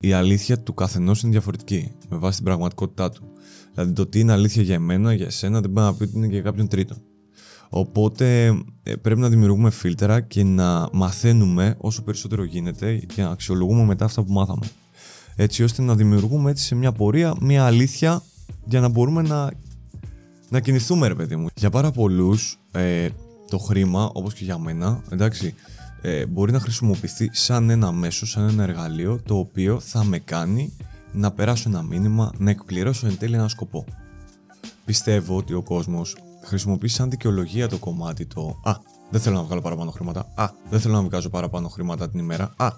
Η αλήθεια του καθενός είναι διαφορετική με βάση την πραγματικότητά του. Δηλαδή, το τι είναι αλήθεια για εμένα, για εσένα, δεν μπορεί να πει ότι είναι και για κάποιον τρίτο. Οπότε ε, πρέπει να δημιουργούμε φίλτρα και να μαθαίνουμε όσο περισσότερο γίνεται και να αξιολογούμε μετά αυτά που μάθαμε. Έτσι ώστε να δημιουργούμε έτσι σε μια πορεία μια αλήθεια για να μπορούμε να, να κινηθούμε, ρε παιδί μου. Για πάρα πολλούς, ε, το χρήμα, όπως και για μένα, εντάξει, ε, μπορεί να χρησιμοποιηθεί σαν ένα μέσο, σαν ένα εργαλείο το οποίο θα με κάνει να περάσω ένα μήνυμα, να εκπληρώσω εν τέλει ένα σκοπό. Πιστεύω ότι ο κόσμος χρησιμοποιεί σαν δικαιολογία το κομμάτι το Α, δεν θέλω να βγάλω παραπάνω χρήματα. Α, δεν θέλω να βγάζω παραπάνω χρήματα την ημέρα. Α,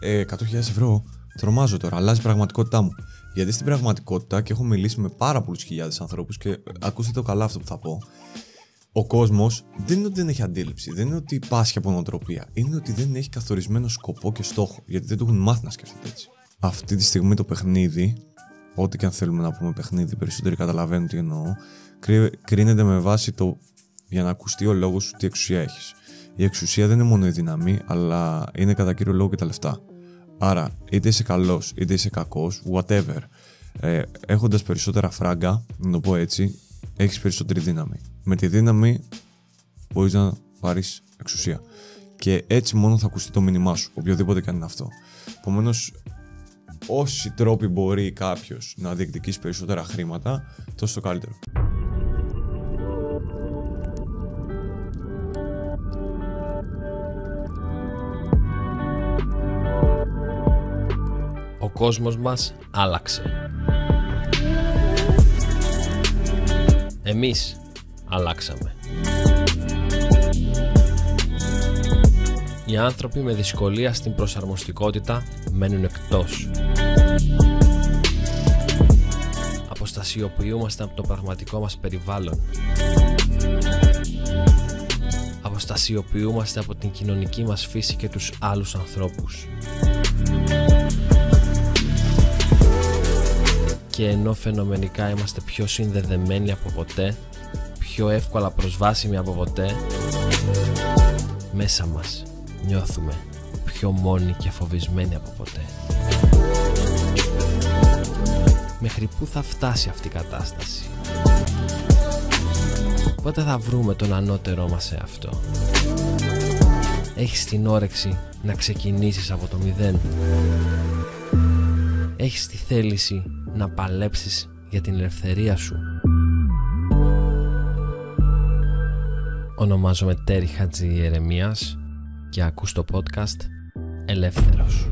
ε, 100.000 ευρώ. Τρομάζω τώρα, αλλάζει η πραγματικότητά μου. Γιατί στην πραγματικότητα, και έχω μιλήσει με πάρα πολλούς χιλιάδες ανθρώπους, και ακούστε το καλά αυτό που θα πω, ο κόσμος δεν είναι ότι δεν έχει αντίληψη, δεν είναι ότι πάσχει από νοοτροπία. Είναι ότι δεν έχει καθορισμένο σκοπό και στόχο, γιατί δεν το έχουν μάθει να σκέφτεται έτσι. Αυτή τη στιγμή το παιχνίδι, ό,τι και αν θέλουμε να πούμε παιχνίδι, περισσότεροι καταλαβαίνουν τι εννοώ, κρίνεται με βάση το για να ακουστεί ο λόγος σου τι εξουσία έχεις. Η εξουσία δεν είναι μόνο η δύναμη, αλλά είναι κατά κύριο λόγο και τα λεφτά. Άρα, είτε είσαι καλός, είτε είσαι κακός, whatever. Ε, Έχοντας περισσότερα φράγκα, να το πω έτσι, έχεις περισσότερη δύναμη. Με τη δύναμη μπορείς να πάρεις εξουσία. Και έτσι μόνο θα ακουστεί το μήνυμά σου, οποιοδήποτε κάνει αυτό. Επομένως, όσοι τρόποι μπορεί κάποιος να διεκδικήσει περισσότερα χρήματα, τόσο το καλύτερο. Ο κόσμος μας άλλαξε. Εμείς αλλάξαμε. Οι άνθρωποι με δυσκολία στην προσαρμοστικότητα μένουν εκτός. Αποστασιοποιούμαστε από το πραγματικό μας περιβάλλον. Αποστασιοποιούμαστε από την κοινωνική μας φύση και τους άλλους ανθρώπους. και ενώ φαινομενικά είμαστε πιο συνδεδεμένοι από ποτέ, πιο εύκολα προσβάσιμοι από ποτέ, μέσα μας νιώθουμε πιο μόνοι και φοβισμένοι από ποτέ. Μέχρι πού θα φτάσει αυτή η κατάσταση. Πότε θα βρούμε τον ανώτερό μας σε αυτό. Έχεις την όρεξη να ξεκινήσεις από το μηδέν. Έχεις τη θέληση να παλέψεις για την ελευθερία σου. Ονομάζομαι Τέρι Χατζη Ερεμίας και ακούς το podcast Ελεύθερος.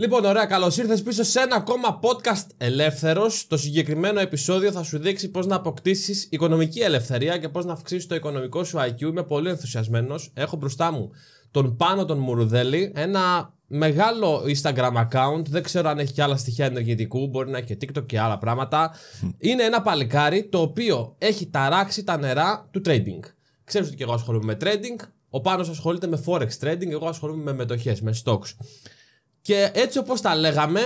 Λοιπόν, ωραία, καλώς ήρθες πίσω σε ένα ακόμα podcast ελεύθερος. Το συγκεκριμένο επεισόδιο θα σου δείξει πώς να αποκτήσεις οικονομική ελευθερία και πώς να αυξήσεις το οικονομικό σου IQ. Είμαι πολύ ενθουσιασμένος. Έχω μπροστά μου τον Πάνο τον Μουρουδέλη, ένα μεγάλο Instagram account. Δεν ξέρω αν έχει και άλλα στοιχεία ενεργητικού, μπορεί να έχει και TikTok και άλλα πράγματα. Είναι ένα παλικάρι το οποίο έχει ταράξει τα νερά του trading. Ξέρεις ότι και εγώ ασχολούμαι με trading. Ο Πάνος ασχολείται με forex trading, εγώ ασχολούμαι με μετοχές, με stocks. Και έτσι όπως τα λέγαμε,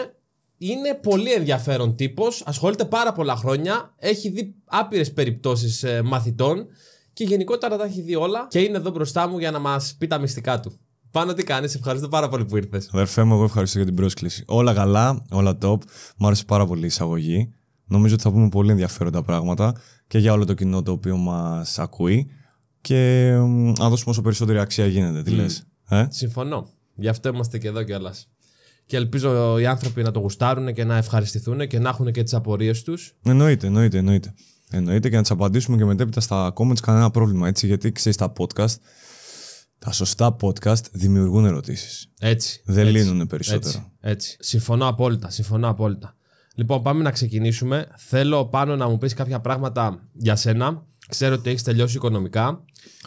είναι πολύ ενδιαφέρον τύπος. Ασχολείται πάρα πολλά χρόνια. Έχει δει άπειρες περιπτώσεις ε, μαθητών. Και γενικότερα τα έχει δει όλα. Και είναι εδώ μπροστά μου για να μας πει τα μυστικά του. Πάνω τι κάνεις, ευχαριστώ πάρα πολύ που ήρθες. Αδερφέ μου, εγώ ευχαριστώ για την πρόσκληση. Όλα καλά, όλα top. Μου άρεσε πάρα πολύ η εισαγωγή. Νομίζω ότι θα πούμε πολύ ενδιαφέροντα πράγματα και για όλο το κοινό το οποίο μας ακούει. Και να δώσουμε όσο περισσότερη αξία γίνεται. Τι λες. Ε? Συμφωνώ. Γι' αυτό είμαστε και εδώ κιόλας και ελπίζω οι άνθρωποι να το γουστάρουν και να ευχαριστηθούν και να έχουν και τις απορίες τους. Εννοείται, εννοείται, εννοείται. Εννοείται και να τις απαντήσουμε και μετέπειτα στα comments κανένα πρόβλημα. Έτσι, γιατί ξέρεις τα podcast, τα σωστά podcast δημιουργούν ερωτήσεις. Έτσι. Δεν λύνουν περισσότερο. Έτσι, έτσι. Συμφωνώ απόλυτα. Συμφωνώ απόλυτα. Λοιπόν, πάμε να ξεκινήσουμε. Θέλω πάνω να μου πεις κάποια πράγματα για σένα. Ξέρω ότι έχεις τελειώσει οικονομικά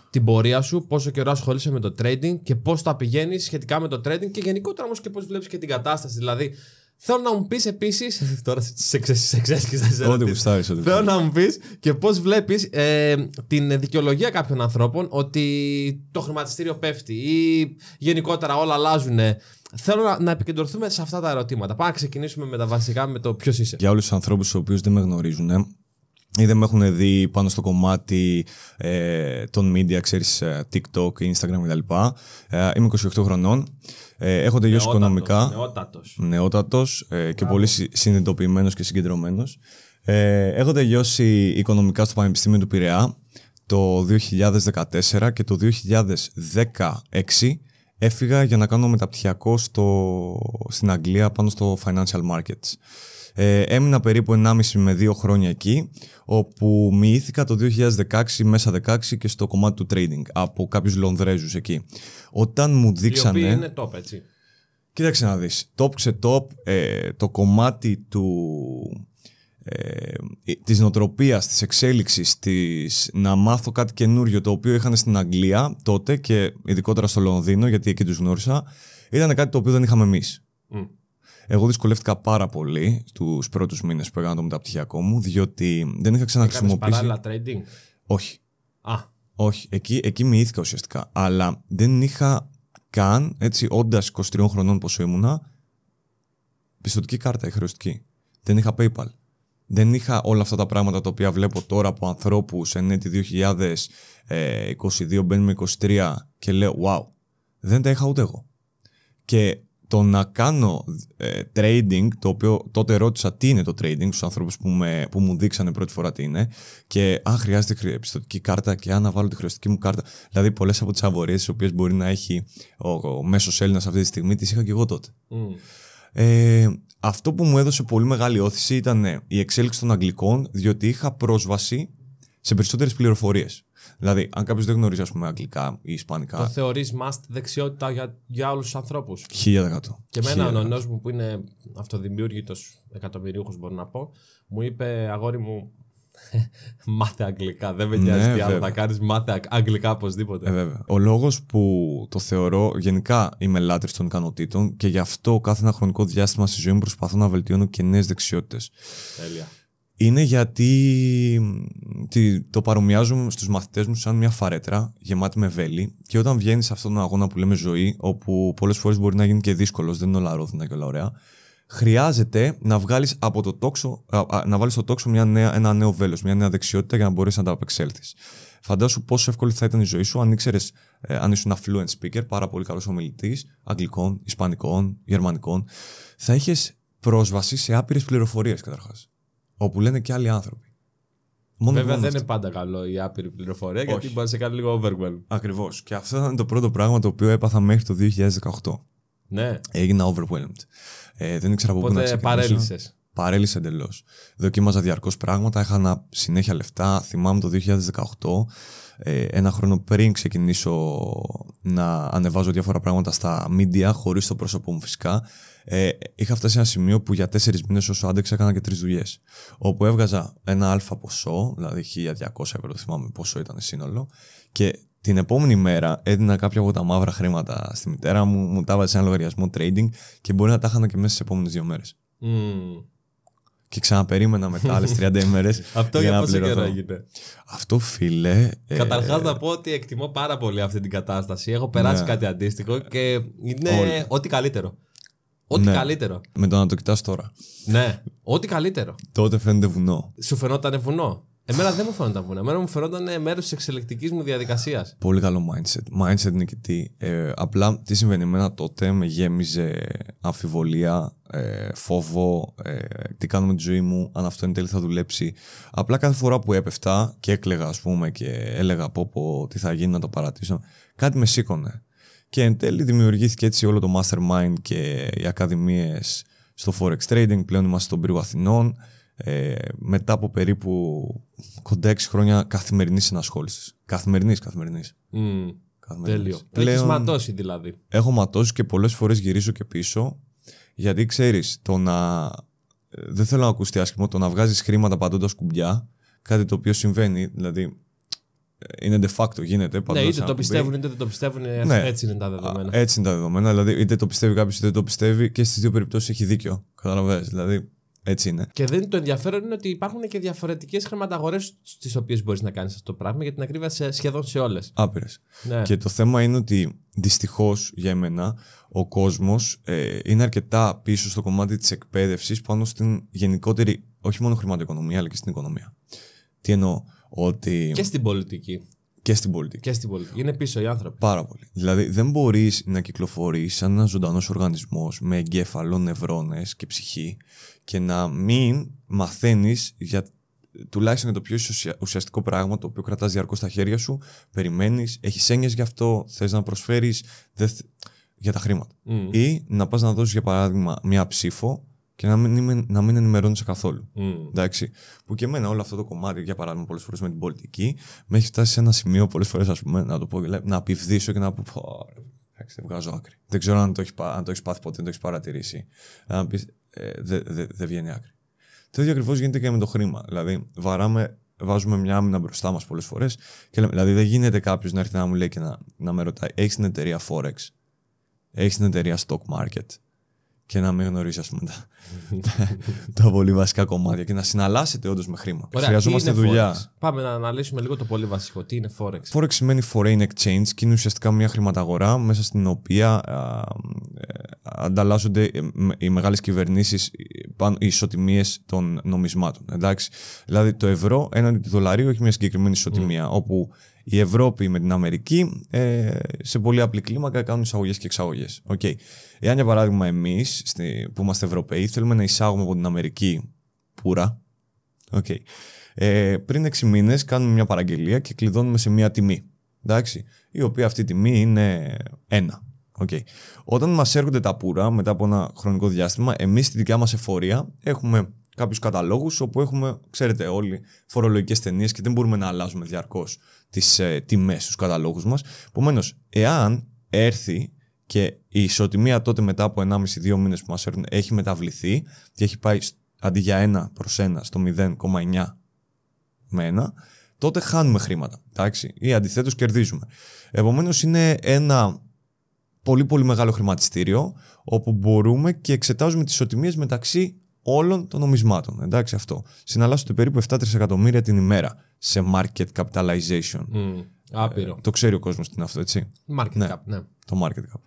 την πορεία σου, πόσο καιρό ασχολείσαι με το trading και πώς τα πηγαίνεις σχετικά με το trading και γενικότερα όμως και πώς βλέπεις και την κατάσταση. Δηλαδή, θέλω να μου πεις επίσης. Τώρα σε εξέσκησα Ό,τι ό,τι Θέλω να μου πεις και πώς βλέπεις ε, την δικαιολογία κάποιων ανθρώπων ότι το χρηματιστήριο πέφτει ή γενικότερα όλα αλλάζουν. Θέλω να, να επικεντρωθούμε σε αυτά τα ερωτήματα. Πάμε να ξεκινήσουμε με τα βασικά, με το ποιος είσαι. Για όλους τους ανθρώπους, τους οποίους δεν με γνωρίζουν, ή δεν με έχουν δει πάνω στο κομμάτι ε, των media, ξέρεις, ε, TikTok, Instagram κτλ. Ε, είμαι 28 χρονών, ε, έχω τελειώσει οικονομικά. Νεότατος. Νεότατος ε, και πολύ συνειδητοποιημένος και συγκεντρωμένος. Ε, έχω τελειώσει οικονομικά στο Πανεπιστήμιο του Πειραιά το 2014 και το 2016 έφυγα για να κάνω μεταπτυχιακό στο, στην Αγγλία πάνω στο financial markets. Ε, έμεινα περίπου 1,5 με 2 χρόνια εκεί, όπου μοιήθηκα το 2016, μέσα 16 και στο κομμάτι του trading από κάποιους Λονδρέζους εκεί. Όταν μου δείξανε. Οι είναι top, έτσι. Κοίταξε να δεις. top σε top, ε, το κομμάτι του, ε, ε της νοτροπίας, της εξέλιξης, της, να μάθω κάτι καινούριο το οποίο είχαν στην Αγγλία τότε και ειδικότερα στο Λονδίνο γιατί εκεί τους γνώρισα, ήταν κάτι το οποίο δεν είχαμε εμείς. Mm. Εγώ δυσκολεύτηκα πάρα πολύ στου πρώτους μήνες που έκανα το μεταπτυχιακό μου, διότι δεν είχα ξαναχρησιμοποιήσει. Παράλληλα trading. Όχι. Α. Όχι. Εκεί, εκεί μοιήθηκα ουσιαστικά. Αλλά δεν είχα καν, έτσι, όντας 23 χρονών πόσο ήμουνα, πιστοτική κάρτα, η χρεωστική. Δεν είχα PayPal. Δεν είχα όλα αυτά τα πράγματα τα οποία βλέπω τώρα από ανθρώπους εν έτη 2022, ε, μπαίνουμε 23 και λέω, wow. Δεν τα είχα ούτε εγώ. Και το να κάνω ε, trading, το οποίο τότε ρώτησα τι είναι το trading στους ανθρώπους που, με, που μου δείξανε πρώτη φορά τι είναι και αν χρειάζεται επιστοτική κάρτα και αν να βάλω τη χρεωστική μου κάρτα. Δηλαδή πολλές από τις αβορίες τις οποίες μπορεί να έχει ο, ο μέσος Έλληνας αυτή τη στιγμή τις είχα και εγώ τότε. Mm. Ε, αυτό που μου έδωσε πολύ μεγάλη όθηση ήταν η εξέλιξη των Αγγλικών διότι είχα πρόσβαση σε περισσότερες πληροφορίες. Δηλαδή, αν κάποιος δεν γνωρίζει, ας πούμε, αγγλικά ή ισπανικά. Το θεωρείς must δεξιότητα για, για όλους τους ανθρώπους. 1000%. Και εμένα ο νόμο μου που είναι αυτοδημιούργητος εκατομμυρίουχος, μπορώ να πω, μου είπε, αγόρι μου, μάθε αγγλικά. Δεν με ναι, νοιάζει τι άλλο θα κάνεις. Μάθε αγγλικά οπωσδήποτε. Ε, βέβαια. Ο λόγος που το θεωρώ, γενικά είμαι λάτρης των ικανοτήτων και γι' αυτό κάθε ένα χρονικό διάστημα στη ζωή μου προσπαθώ να βελτιώνω και νέες δεξιότητες. Τέλεια είναι γιατί το παρομοιάζουμε στους μαθητές μου σαν μια φαρέτρα γεμάτη με βέλη και όταν βγαίνεις σε αυτόν τον αγώνα που λέμε ζωή, όπου πολλές φορές μπορεί να γίνει και δύσκολος, δεν είναι όλα ρόδινα και όλα ωραία, χρειάζεται να βγάλεις από το τόξο, να βάλεις στο τόξο μια νέα, ένα νέο βέλος, μια νέα δεξιότητα για να μπορείς να τα απεξέλθεις. Φαντάσου πόσο εύκολη θα ήταν η ζωή σου αν ήξερες, ε, αν ήσουν fluent speaker, πάρα πολύ καλός ομιλητής αγγλικών, ισπανικών, γερμανικών. Θα είχες πρόσβαση σε άπειρες πληροφορίες καταρχάς όπου λένε και άλλοι άνθρωποι. Μόνο Βέβαια δεν αυτό. είναι πάντα καλό η άπειρη πληροφορία, γιατί μπορεί να σε κάνει λίγο overwhelm. Ακριβώς. Και αυτό ήταν το πρώτο πράγμα το οποίο έπαθα μέχρι το 2018. Ναι. Έγινα overwhelmed. Ε, δεν ήξερα από πού να ξεκινήσω. Παρέλυσες. Παρέλυσε εντελώς. Δοκίμαζα διαρκώς πράγματα, έχανα συνέχεια λεφτά. Θυμάμαι το 2018, ε, ένα χρόνο πριν ξεκινήσω να ανεβάζω διάφορα πράγματα στα media, χωρίς το πρόσωπό μου φυσικά ε, είχα φτάσει σε ένα σημείο που για τέσσερις μήνες όσο άντεξα έκανα και τρεις δουλειές. Όπου έβγαζα ένα αλφα ποσό, δηλαδή 1200 ευρώ, θυμάμαι πόσο ήταν σύνολο, και την επόμενη μέρα έδινα κάποια από τα μαύρα χρήματα στη μητέρα μου, μου τα έβαζε σε ένα λογαριασμό trading και μπορεί να τα είχα και μέσα στις επόμενες δύο μέρες. Mm. Και ξαναπερίμενα μετά άλλες 30 ημέρες. Αυτό για, για πόσο καιρό έγινε. Αυτό φίλε. Ε, Καταρχάς να πω ότι εκτιμώ πάρα πολύ αυτή την κατάσταση. Έχω ναι. περάσει κάτι αντίστοιχο και είναι ό,τι καλύτερο. Ό,τι ναι. καλύτερο. Με το να το κοιτάς τώρα. Ναι, ό,τι καλύτερο. Τότε φαίνεται βουνό. Σου φαινόταν βουνό. Εμένα δεν μου φαίνονταν βουνό. Εμένα μου φαινόταν μέρος της εξελεκτική μου διαδικασίας. Πολύ καλό mindset. Mindset νικητή. Ε, απλά τι συμβαίνει. Εμένα τότε με γέμιζε αμφιβολία, ε, φόβο, ε, τι κάνω με τη ζωή μου, αν αυτό εν τέλει θα δουλέψει. Απλά κάθε φορά που έπεφτα και έκλεγα, ας πούμε, και έλεγα πω, πω τι θα γίνει να το παρατήσω, κάτι με σήκωνε. Και εν τέλει δημιουργήθηκε έτσι όλο το mastermind και οι ακαδημίες στο Forex Trading. Πλέον είμαστε στον πύργο Αθηνών. Ε, μετά από περίπου κοντά 6 χρόνια καθημερινής ενασχόλησης. Καθημερινής, καθημερινής. Mm, τέλειο. Πλέον, Έχει ματώσει δηλαδή. Έχω ματώσει και πολλές φορές γυρίζω και πίσω. Γιατί ξέρεις, το να. Ε, δεν θέλω να ακουστεί άσχημο το να βγάζεις χρήματα παντώντα κουμπιά. Κάτι το οποίο συμβαίνει. Δηλαδή, είναι de facto, γίνεται παντού. Ναι, είτε το πιστεύουν είτε δεν το πιστεύουν. Έτσι είναι τα δεδομένα. Έτσι είναι τα δεδομένα. Δηλαδή, είτε το πιστεύει κάποιος είτε δεν το πιστεύει και στις δύο περιπτώσεις έχει δίκιο. Καταλαβαίνετε. Δηλαδή, έτσι είναι. Και δεν, το ενδιαφέρον είναι ότι υπάρχουν και διαφορετικές χρηματαγορές στις οποίες μπορείς να κάνεις αυτό το πράγμα για την ακρίβεια σε, σχεδόν σε όλες. Άπειρες. Ναι. Και το θέμα είναι ότι δυστυχώς για μένα ο κόσμος ε, είναι αρκετά πίσω στο κομμάτι της εκπαίδευσης πάνω στην γενικότερη, όχι μόνο χρηματοοικονομία, αλλά και στην οικονομία. Τι εννοώ. Ότι... Και στην πολιτική. Και στην πολιτική. Και στην πολιτική. Είναι πίσω οι άνθρωποι. Πάρα πολύ. Δηλαδή, δεν μπορείς να κυκλοφορείς σαν ένα ζωντανός οργανισμός με εγκέφαλο, νευρώνες και ψυχή και να μην μαθαίνεις για τουλάχιστον για το πιο ουσιαστικό πράγμα το οποίο κρατάς διαρκώς στα χέρια σου, περιμένεις, έχεις έννοιες γι' αυτό, θες να προσφέρεις, για τα χρήματα. Ή να πας να δώσεις, για παράδειγμα μια ψήφο και να μην, είμαι, να μην ενημερώνεσαι καθόλου. Mm. Εντάξει. Που και εμένα όλο αυτό το κομμάτι, για παράδειγμα, πολλές φορές με την πολιτική, με έχει φτάσει σε ένα σημείο πολλές φορές, να το πω, δηλαδή, να απειβδίσω και να πω. Εντάξει, δεν βγάζω άκρη. Δεν ξέρω αν το έχεις, αν το έχεις πάθει ποτέ, δεν το έχεις παρατηρήσει. Να πεις, δεν δε, δε βγαίνει άκρη. Το ίδιο ακριβώς γίνεται και με το χρήμα. Δηλαδή, βαράμε, βάζουμε μια άμυνα μπροστά μας πολλές φορές και δηλαδή, δεν γίνεται κάποιος να έρθει να μου λέει και να, να με ρωτάει, έχεις την εταιρεία Forex, έχεις την εταιρεία Stock Market, και να μην γνωρίζει ας πούμε, τα, τα, πολύ βασικά κομμάτια και να συναλλάσσετε όντως με χρήμα. Ωραία, Χρειαζόμαστε δουλειά. Forex. Πάμε να αναλύσουμε λίγο το πολύ βασικό. Τι είναι Forex. Forex σημαίνει Foreign Exchange και είναι ουσιαστικά μια χρηματαγορά μέσα στην οποία α, ε, ανταλλάσσονται ε, οι μεγάλες κυβερνήσεις ε, οι ισοτιμίες των νομισμάτων. Εντάξει. Δηλαδή το ευρώ έναντι του δολαρίου έχει μια συγκεκριμένη ισοτιμία όπου η Ευρώπη με την Αμερική ε, σε πολύ απλή κλίμακα κάνουν εισαγωγές και εξαγωγές. Okay. Εάν για παράδειγμα εμείς που είμαστε Ευρωπαίοι θέλουμε να εισάγουμε από την Αμερική πουρα. Okay. Ε, πριν 6 μήνες κάνουμε μια παραγγελία και κλειδώνουμε σε μια τιμή. Εντάξει, η οποία αυτή η τιμή είναι ένα. Okay. Όταν μας έρχονται τα πουρα μετά από ένα χρονικό διάστημα, εμείς στη δικιά μας εφορία έχουμε κάποιους καταλόγους όπου έχουμε, ξέρετε όλοι, φορολογικές ταινίες και δεν μπορούμε να αλλάζουμε διαρκώς τις ε, τιμές στους καταλόγους μας. Επομένως, εάν έρθει και η ισοτιμία τότε μετά από 1,5-2 μήνες που μας έρθουν έχει μεταβληθεί και έχει πάει αντί για 1 προ 1 στο 0,9 με 1, τότε χάνουμε χρήματα. Εντάξει, ή αντιθέτως κερδίζουμε. Επομένως, είναι ένα πολύ πολύ μεγάλο χρηματιστήριο όπου μπορούμε και εξετάζουμε τις ισοτιμίες μεταξύ όλων των νομισμάτων. Εντάξει, αυτό. Συναλλάσσονται περίπου 7 τρισεκατομμύρια την ημέρα σε market capitalization. άπειρο. Ε, το ξέρει ο κόσμος τι είναι αυτό, έτσι. Market ναι. cap, ναι. Το market cap.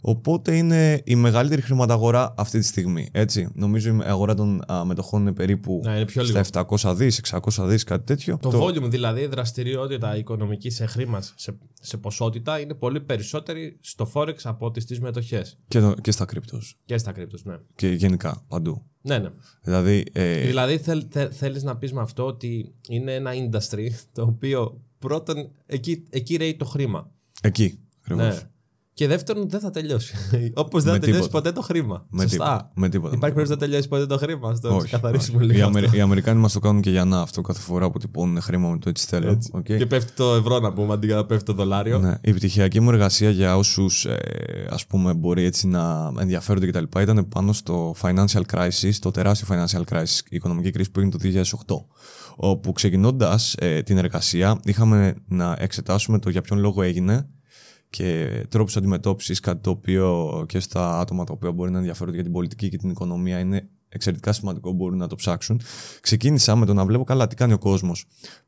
Οπότε είναι η μεγαλύτερη χρηματαγορά αυτή τη στιγμή. Έτσι. Νομίζω η αγορά των μετοχών είναι περίπου να, είναι στα 700 δι, 600 δί κάτι τέτοιο. Το, volume, δηλαδή η δραστηριότητα οικονομική σε χρήμα, σε, σε ποσότητα, είναι πολύ περισσότερη στο Forex από ό,τι στις μετοχές. Και, και στα κρυπτο. Και στα κρυπτο, ναι. Και γενικά, παντού. Ναι, ναι. Δηλαδή, ε... δηλαδή θέλ, θέλεις να πεις με αυτό ότι είναι ένα industry το οποίο πρώτον, εκεί, εκεί ρέει το χρήμα. Εκεί, ακριβώς. Ναι. Και δεύτερον, δεν θα τελειώσει. Όπως δεν θα τελειώσει ποτέ το χρήμα. Με Σωστά. Με τίποτα. Υπάρχει περίπτωση να τελειώσει ποτέ το χρήμα. Ας το καθαρίσουμε λίγο. Οι, Αμερι... οι Αμερικάνοι μας το κάνουν και για να αυτό κάθε φορά που τυπώνουν χρήμα με το έτσι θέλω. Okay. Και πέφτει το ευρώ να πούμε αντί να πέφτει το δολάριο. Ναι. Η πτυχιακή μου εργασία για όσους ε, πούμε μπορεί έτσι να ενδιαφέρονται κτλ. ήταν πάνω στο financial crisis, το τεράστιο financial crisis, η οικονομική κρίση που έγινε το 2008. Όπου ξεκινώντας ε, την εργασία είχαμε να εξετάσουμε το για ποιον λόγο έγινε και τρόπους αντιμετώπισης, κάτι το οποίο και στα άτομα τα οποία μπορεί να ενδιαφέρονται για την πολιτική και την οικονομία είναι εξαιρετικά σημαντικό, μπορούν να το ψάξουν. Ξεκίνησα με το να βλέπω καλά τι κάνει ο κόσμος,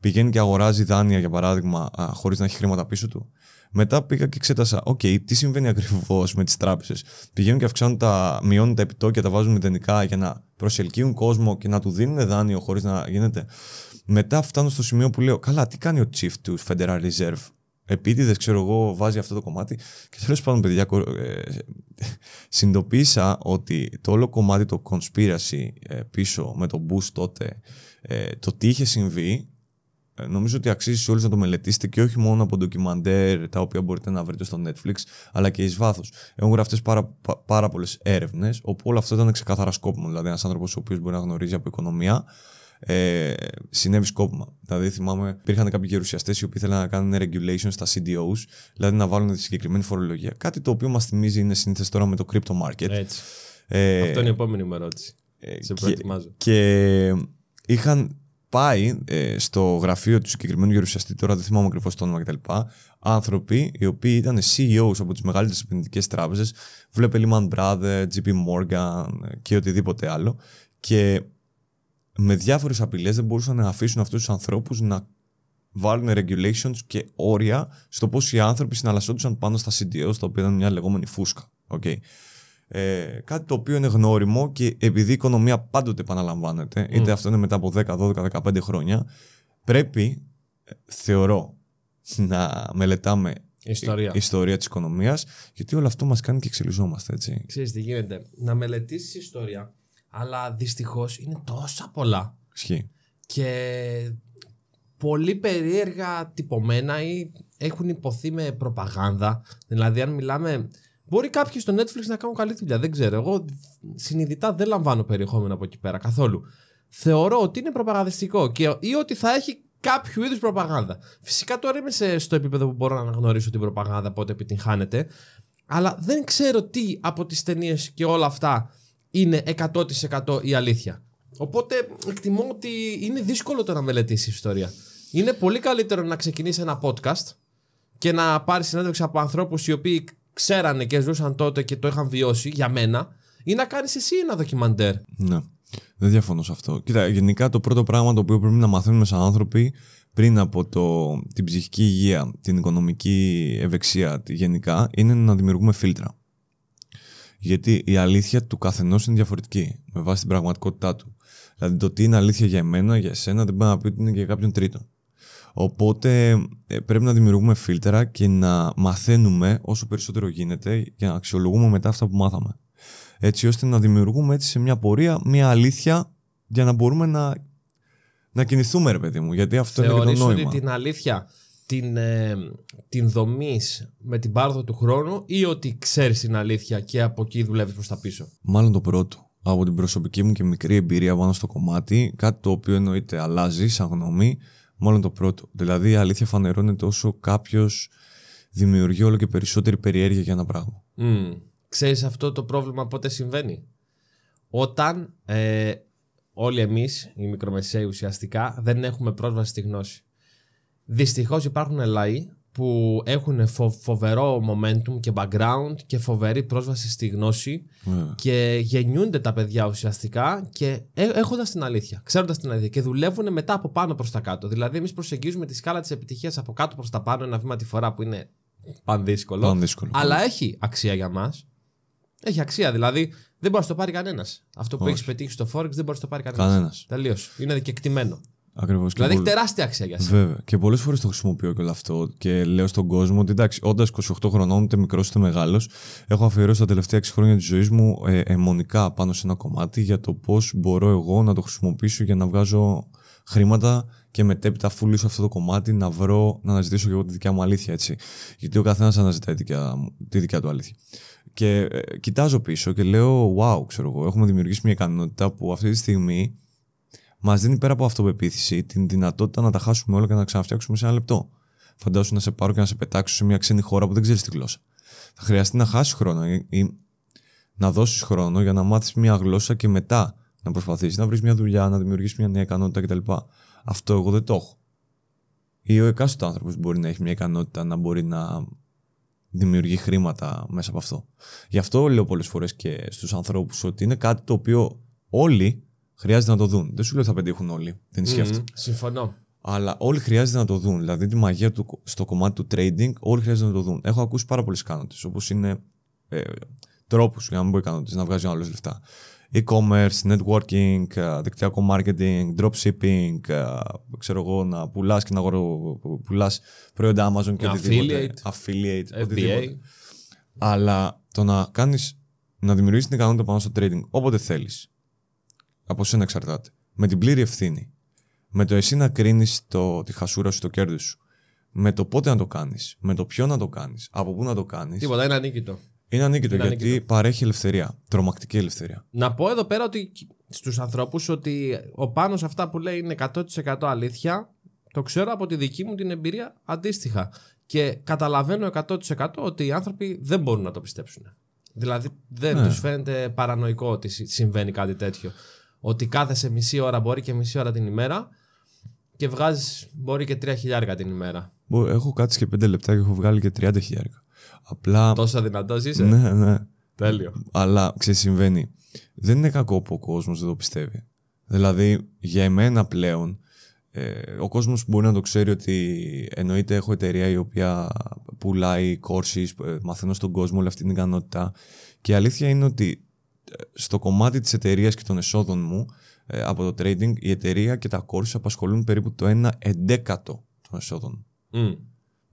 Πηγαίνει και αγοράζει δάνεια, για παράδειγμα, χωρίς να έχει χρήματα πίσω του. Μετά πήγα και εξέτασα, οκ, okay, τι συμβαίνει ακριβώς με τις τράπεζες. Πηγαίνουν και αυξάνουν τα, μειώνουν τα επιτόκια, τα βάζουν μηδενικά για να προσελκύουν κόσμο και να του δίνουν δάνειο χωρίς να γίνεται. Μετά φτάνω στο σημείο που λέω, καλά, τι κάνει ο chief του Federal Reserve επίτηδες, ξέρω εγώ, βάζει αυτό το κομμάτι. Και τέλος πάντων, παιδιά, ε, συνειδητοποίησα ότι το όλο κομμάτι το conspiracy ε, πίσω με τον boost τότε, ε, το τι είχε συμβεί, νομίζω ότι αξίζει όλους να το μελετήσετε και όχι μόνο από ντοκιμαντέρ τα οποία μπορείτε να βρείτε στο Netflix, αλλά και εις βάθος. Έχουν γραφτεί πάρα, πάρα έρευνες, όπου όλο αυτό ήταν ξεκάθαρα σκόπιμο. Δηλαδή ένας άνθρωπος ο οποίος μπορεί να γνωρίζει από οικονομία, ε, συνέβη σκόπιμα. Δηλαδή, θυμάμαι, υπήρχαν κάποιοι γερουσιαστές οι οποίοι ήθελαν να κάνουν regulation στα CDOs, δηλαδή να βάλουν τη συγκεκριμένη φορολογία. Κάτι το οποίο μας θυμίζει είναι συνήθως τώρα με το crypto market. Ε, Αυτό είναι η επόμενη μου ερώτηση. Ε, Σε προετοιμάζω. Και, είχαν πάει ε, στο γραφείο του συγκεκριμένου γερουσιαστή, τώρα δεν θυμάμαι ακριβώς το όνομα κτλ. Άνθρωποι οι οποίοι ήταν CEOs από τις μεγαλύτερες επενδυτικές τράπεζες, βλέπε Lehman Brothers, JP Morgan ε, και οτιδήποτε άλλο. Και με διάφορες απειλές δεν μπορούσαν να αφήσουν αυτούς τους ανθρώπους να βάλουν regulations και όρια στο πώς οι άνθρωποι συναλλασσόντουσαν πάνω στα CDOs, τα οποία ήταν μια λεγόμενη φούσκα. Okay. Ε, κάτι το οποίο είναι γνώριμο και επειδή η οικονομία πάντοτε επαναλαμβάνεται, mm. είτε αυτό είναι μετά από 10, 12, 15 χρόνια, πρέπει, θεωρώ, να μελετάμε η ιστορία, η ιστορία της οικονομίας, γιατί όλο αυτό μας κάνει και εξελιζόμαστε, έτσι. Ξέρεις τι γίνεται, να μελετήσεις ιστορία αλλά δυστυχώς είναι τόσα πολλά. Ισχύει. Και πολύ περίεργα τυπωμένα ή έχουν υποθεί με προπαγάνδα. Δηλαδή, αν μιλάμε. Μπορεί κάποιοι στο Netflix να κάνουν καλή δουλειά. Δεν ξέρω. Εγώ συνειδητά δεν λαμβάνω περιεχόμενο από εκεί πέρα καθόλου. Θεωρώ ότι είναι προπαγανδιστικό και, ή ότι θα έχει κάποιο είδους προπαγάνδα. Φυσικά τώρα είμαι σε, στο επίπεδο που μπορώ να αναγνωρίσω την προπαγάνδα, πότε επιτυγχάνεται. Αλλά δεν ξέρω τι από τις ταινίες και όλα αυτά είναι 100% η αλήθεια. Οπότε εκτιμώ ότι είναι δύσκολο το να μελετήσεις ιστορία. Είναι πολύ καλύτερο να ξεκινήσεις ένα podcast και να πάρεις συνέντευξη από ανθρώπους οι οποίοι ξέρανε και ζούσαν τότε και το είχαν βιώσει για μένα, ή να κάνεις εσύ ένα ντοκιμαντέρ. Ναι. Δεν διαφωνώ σε αυτό. Κοίτα, γενικά το πρώτο πράγμα το οποίο πρέπει να μαθαίνουμε σαν άνθρωποι πριν από το, την ψυχική υγεία, την οικονομική ευεξία γενικά, είναι να δημιουργούμε φίλτρα. Γιατί η αλήθεια του καθενός είναι διαφορετική με βάση την πραγματικότητά του. Δηλαδή το τι είναι αλήθεια για εμένα, για εσένα, δεν μπορεί να πει ότι είναι και για κάποιον τρίτο. Οπότε ε, πρέπει να δημιουργούμε φίλτρα και να μαθαίνουμε όσο περισσότερο γίνεται και να αξιολογούμε μετά αυτά που μάθαμε. Έτσι ώστε να δημιουργούμε έτσι σε μια πορεία μια αλήθεια για να μπορούμε να, να κινηθούμε, ρε παιδί μου. Γιατί αυτό Θεωρείς είναι και το νόημα. ότι την αλήθεια την, ε, την δομής με την πάρδο του χρόνου ή ότι ξέρεις την αλήθεια και από εκεί δουλεύεις προς τα πίσω. Μάλλον το πρώτο. Από την προσωπική μου και μικρή εμπειρία πάνω στο κομμάτι, κάτι το οποίο εννοείται αλλάζει σαν γνώμη, μάλλον το πρώτο. Δηλαδή η αλήθεια φανερώνεται όσο κάποιος δημιουργεί όλο και περισσότερη περιέργεια για ένα πράγμα. Mm. Ξέρεις αυτό το πρόβλημα πότε συμβαίνει. Όταν ε, όλοι εμείς, οι μικρομεσαίοι ουσιαστικά, δεν έχουμε πρόσβαση στη γνώση. Δυστυχώς υπάρχουν λαοί που έχουν φο- φοβερό momentum και background και φοβερή πρόσβαση στη γνώση ναι. και γεννιούνται τα παιδιά ουσιαστικά και ε, έχοντας την αλήθεια, ξέροντας την αλήθεια και δουλεύουν μετά από πάνω προς τα κάτω. Δηλαδή εμείς προσεγγίζουμε τη σκάλα της επιτυχίας από κάτω προς τα πάνω ένα βήμα τη φορά που είναι πανδύσκολο, πανδύσκολο. αλλά έχει αξία για μας. Έχει αξία. Δηλαδή δεν μπορεί να το πάρει κανένας. Αυτό που έχεις πετύχει στο Forex δεν μπορεί να το πάρει κανένας. Τελείως. Είναι δικαικτημένο. Ακριβώς. Δηλαδή έχει τεράστια αξία για σένα. Βέβαια. Και πολλές φορές το χρησιμοποιώ και όλο αυτό και λέω στον κόσμο ότι εντάξει, όντας 28 χρονών, είτε μικρός είτε μεγάλος, έχω αφιερώσει τα τελευταία 6 χρόνια της ζωής μου ε, αιμονικά πάνω σε ένα κομμάτι για το πώς μπορώ εγώ να το χρησιμοποιήσω για να βγάζω χρήματα και μετέπειτα, αφού λύσω αυτό το κομμάτι, να βρω, να αναζητήσω και εγώ τη δικιά μου αλήθεια. Έτσι. Γιατί ο καθένας αναζητάει τη δικιά, τη δικιά του αλήθεια. Και ε, κοιτάζω πίσω και λέω, wow, ξέρω εγώ, έχουμε δημιουργήσει μια ικανότητα που αυτή τη στιγμή μας δίνει πέρα από αυτοπεποίθηση την δυνατότητα να τα χάσουμε όλα και να τα ξαναφτιάξουμε σε ένα λεπτό. Φαντάσου να σε πάρω και να σε πετάξω σε μια ξένη χώρα που δεν ξέρεις τη γλώσσα. Θα χρειαστεί να χάσεις χρόνο ή να δώσεις χρόνο για να μάθεις μια γλώσσα και μετά να προσπαθήσεις να βρεις μια δουλειά, να δημιουργήσεις μια νέα ικανότητα κτλ. Αυτό εγώ δεν το έχω. Ή ο εκάστοτε άνθρωπος μπορεί να έχει μια ικανότητα να μπορεί να δημιουργεί χρήματα μέσα από αυτό. Γι' αυτό λέω πολλές φορές και στους ανθρώπους ότι είναι κάτι το οποίο όλοι χρειάζεται να το δουν. Δεν σου λέω ότι θα πετύχουν όλοι. Δεν ισχυει αυτό. Συμφωνώ. Αλλά όλοι χρειάζεται να το δουν. Δηλαδή τη μαγεία του, στο κομμάτι του trading, όλοι χρειάζεται να το δουν. Έχω ακούσει πάρα πολλέ ικανότητες, όπως είναι. Ε, τρόπους, για να μην πω ικανότητες, να βγάζει άλλο λεφτά. E-commerce, networking, ε, δικτυακό marketing, dropshipping, ε, ξέρω εγώ, να πουλάς και να προϊόντα Amazon και οτιδήποτε. Affiliate. Affiliate, Αλλά το να κάνεις, να δημιουργήσεις την ικανότητα πάνω στο trading όποτε θέλεις από σένα εξαρτάται. Με την πλήρη ευθύνη. Με το εσύ να κρίνεις τη χασούρα σου, το κέρδος σου. Με το πότε να το κάνεις. Με το ποιο να το κάνεις. Από πού να το κάνεις. Τίποτα, είναι ανίκητο. Είναι ανίκητο είναι γιατί παρέχει ελευθερία. Τρομακτική ελευθερία. Να πω εδώ πέρα ότι στους ανθρώπους ότι ο πάνω αυτά που λέει είναι 100% αλήθεια. Το ξέρω από τη δική μου την εμπειρία αντίστοιχα. Και καταλαβαίνω 100% ότι οι άνθρωποι δεν μπορούν να το πιστέψουν. Δηλαδή δεν ναι. τους φαίνεται παρανοϊκό ότι συμβαίνει κάτι τέτοιο ότι κάθεσαι μισή ώρα, μπορεί και μισή ώρα την ημέρα και βγάζεις μπορεί και τρία χιλιάρικα την ημέρα. Έχω κάτσει και πέντε λεπτά και έχω βγάλει και τριάντα χιλιάρικα. Απλά... Τόσο δυνατός είσαι. Ναι, ναι. Τέλειο. Αλλά ξεσυμβαίνει, Δεν είναι κακό που ο κόσμος δεν το πιστεύει. Δηλαδή, για εμένα πλέον, ε, ο κόσμος μπορεί να το ξέρει ότι εννοείται έχω εταιρεία η οποία πουλάει courses, ε, μαθαίνω στον κόσμο όλη αυτή την ικανότητα. Και η αλήθεια είναι ότι στο κομμάτι της εταιρείας και των εσόδων μου ε, από το trading, η εταιρεία και τα course απασχολούν περίπου το 1 εντέκατο των εσόδων. Mm.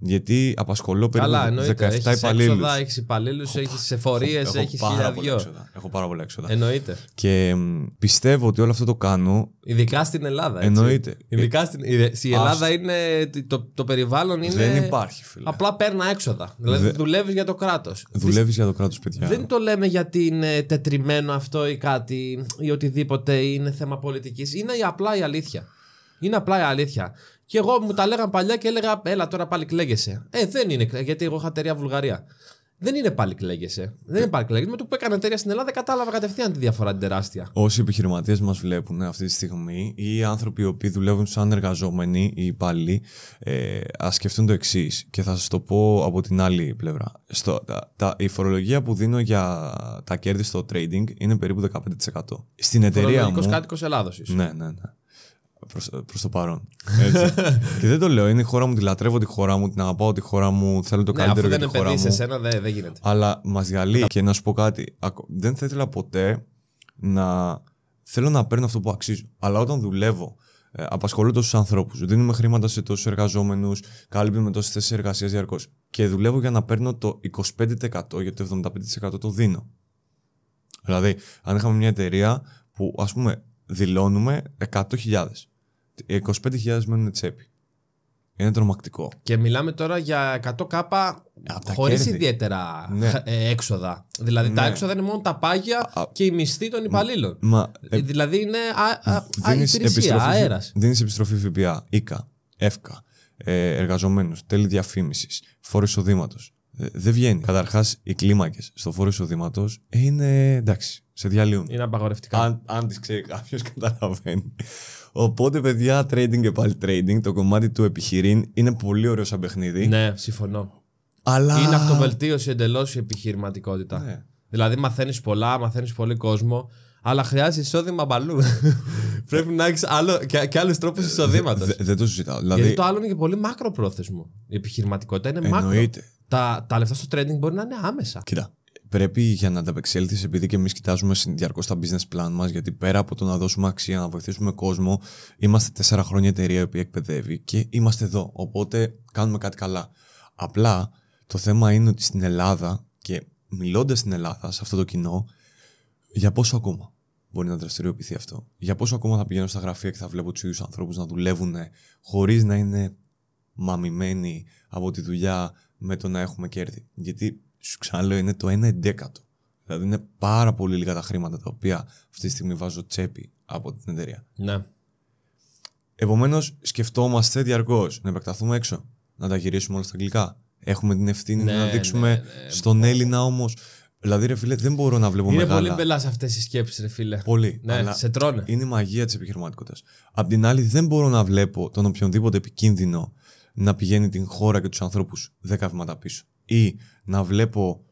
Γιατί απασχολώ περίπου Καλά, 17 υπαλλήλους. Έχεις υπαλλήλους, έχει εφορίε, έχει χιλιαδιό. Έχω πάρα πολλά έξοδα. Εννοείται. Και πιστεύω ότι όλο αυτό το κάνω. Ειδικά στην Ελλάδα. Έτσι. Εννοείται. Ειδικά στην η Ελλάδα είναι. Το, το περιβάλλον είναι. Δεν υπάρχει, φίλε. Απλά παίρνω έξοδα. Δηλαδή Δε... δουλεύεις για το κράτος. Δουλεύεις για το κράτος, παιδιά. Δεν το λέμε γιατί είναι τετριμένο αυτό ή κάτι ή οτιδήποτε είναι θέμα πολιτικής. Είναι απλά η αλήθεια. Είναι απλά η αλήθεια. Και εγώ μου τα λέγανε παλιά και έλεγα, έλα τώρα πάλι κλαίγεσαι. Ε, δεν είναι, γιατί εγώ είχα εταιρεία Βουλγαρία. Δεν είναι πάλι κλαίγεσαι. Δεν είναι πάλι κλαίγεσαι. Με το που έκανε εταιρεία στην Ελλάδα, κατάλαβα κατευθείαν τη διαφορά την τεράστια. Όσοι επιχειρηματίες μας βλέπουν αυτή τη στιγμή ή άνθρωποι οι οποίοι δουλεύουν σαν εργαζόμενοι ή υπάλληλοι, ε, ας σκεφτούν το εξής και θα σας το πω από την άλλη πλευρά. Στο, τα, η φορολογία που δίνω για τα κέρδη στο trading είναι περίπου 15%. Στην εταιρεία. κάτοικος Ελλάδος, Ναι, ναι, ναι. Προς το παρόν. Έτσι. και δεν το λέω. Είναι η χώρα μου, τη λατρεύω τη χώρα μου, την αγαπάω τη χώρα μου, θέλω το ναι, καλύτερο για τη χώρα μου. σε εσένα δεν γίνεται. Αλλά μας διαλύει και να σου πω κάτι. Δεν θα ήθελα ποτέ να. Θέλω να παίρνω αυτό που αξίζω. Αλλά όταν δουλεύω, ε, απασχολώ τόσους ανθρώπους, δίνουμε χρήματα σε τόσους εργαζόμενους, κάλυπτουμε τόσες θέσεις εργασίας διαρκώς. Και δουλεύω για να παίρνω το 25% γιατί το 75% το δίνω. Δηλαδή, αν είχαμε μια εταιρεία που ας πούμε δηλώνουμε 100.000. 25.000 ε, μένουν τσέπη. Είναι τρομακτικό. Και μιλάμε τώρα για 100 κάπα χωρί ιδιαίτερα ναι. ε, έξοδα. Δηλαδή τα ναι. έξοδα είναι μόνο τα πάγια και η μισθή των υπαλλήλων. Ε, δηλαδή είναι α, αέρα. Δίνει επιστροφή ΦΠΑ, ΙΚΑ, ΕΦΚΑ, ε, εργαζομένους, τέλη διαφήμισης, φόρο εισοδήματος. Ε, δεν βγαίνει. Καταρχάς, οι κλίμακες στο φόρο εισοδήματος είναι εντάξει, σε διαλύουν. Είναι απαγορευτικά. Αν, αν τις ξέρει κάποιος, καταλαβαίνει. Οπότε, παιδιά, trading και πάλι trading, το κομμάτι του επιχειρήν είναι πολύ ωραίο σαν παιχνίδι. Ναι, συμφωνώ. Αλλά... Είναι αυτοβελτίωση εντελώς η επιχειρηματικότητα. Ναι. Δηλαδή, μαθαίνεις πολλά, μαθαίνεις πολύ κόσμο. Αλλά χρειάζεσαι εισόδημα παλού Πρέπει να έχεις και, και άλλους τρόπους εισοδήματο. Δεν δε το συζητάω. Δηλαδή... Γιατί το άλλο είναι και πολύ μακροπρόθεσμο. Η επιχειρηματικότητα είναι Εννοείται τα, τα λεφτά στο trading μπορεί να είναι άμεσα. Κοίτα, πρέπει για να ανταπεξέλθεις, επειδή και εμείς κοιτάζουμε διαρκώς τα business plan μας, γιατί πέρα από το να δώσουμε αξία, να βοηθήσουμε κόσμο, είμαστε τέσσερα χρόνια εταιρεία η οποία εκπαιδεύει και είμαστε εδώ. Οπότε κάνουμε κάτι καλά. Απλά το θέμα είναι ότι στην Ελλάδα και μιλώντας στην Ελλάδα, σε αυτό το κοινό, για πόσο ακόμα μπορεί να δραστηριοποιηθεί αυτό. Για πόσο ακόμα θα πηγαίνω στα γραφεία και θα βλέπω τους ίδιους ανθρώπους να δουλεύουν χωρίς να είναι μαμημένοι από τη δουλειά με το να έχουμε κέρδη. Γιατί σου ξαναλέω είναι το 1 εντέκατο. Δηλαδή είναι πάρα πολύ λίγα τα χρήματα τα οποία αυτή τη στιγμή βάζω τσέπη από την εταιρεία. Ναι. Επομένως, σκεφτόμαστε διαρκώς να επεκταθούμε έξω, να τα γυρίσουμε όλα στα αγγλικά. Έχουμε την ευθύνη ναι, να δείξουμε ναι, ναι, ναι, στον Έλληνα όμως. Δηλαδή, ρε φίλε, δεν μπορώ να βλέπω είναι μεγάλα. Είναι πολύ μπελάς αυτές οι σκέψεις, ρε φίλε. Πολύ. Ναι, αλλά σε τρώνε. Είναι η μαγεία της επιχειρηματικότητας. Απ' την άλλη, δεν μπορώ να βλέπω τον οποιονδήποτε επικίνδυνο να πηγαίνει την χώρα και τους ανθρώπους 10 βήματα πίσω. Ή να βλέπω,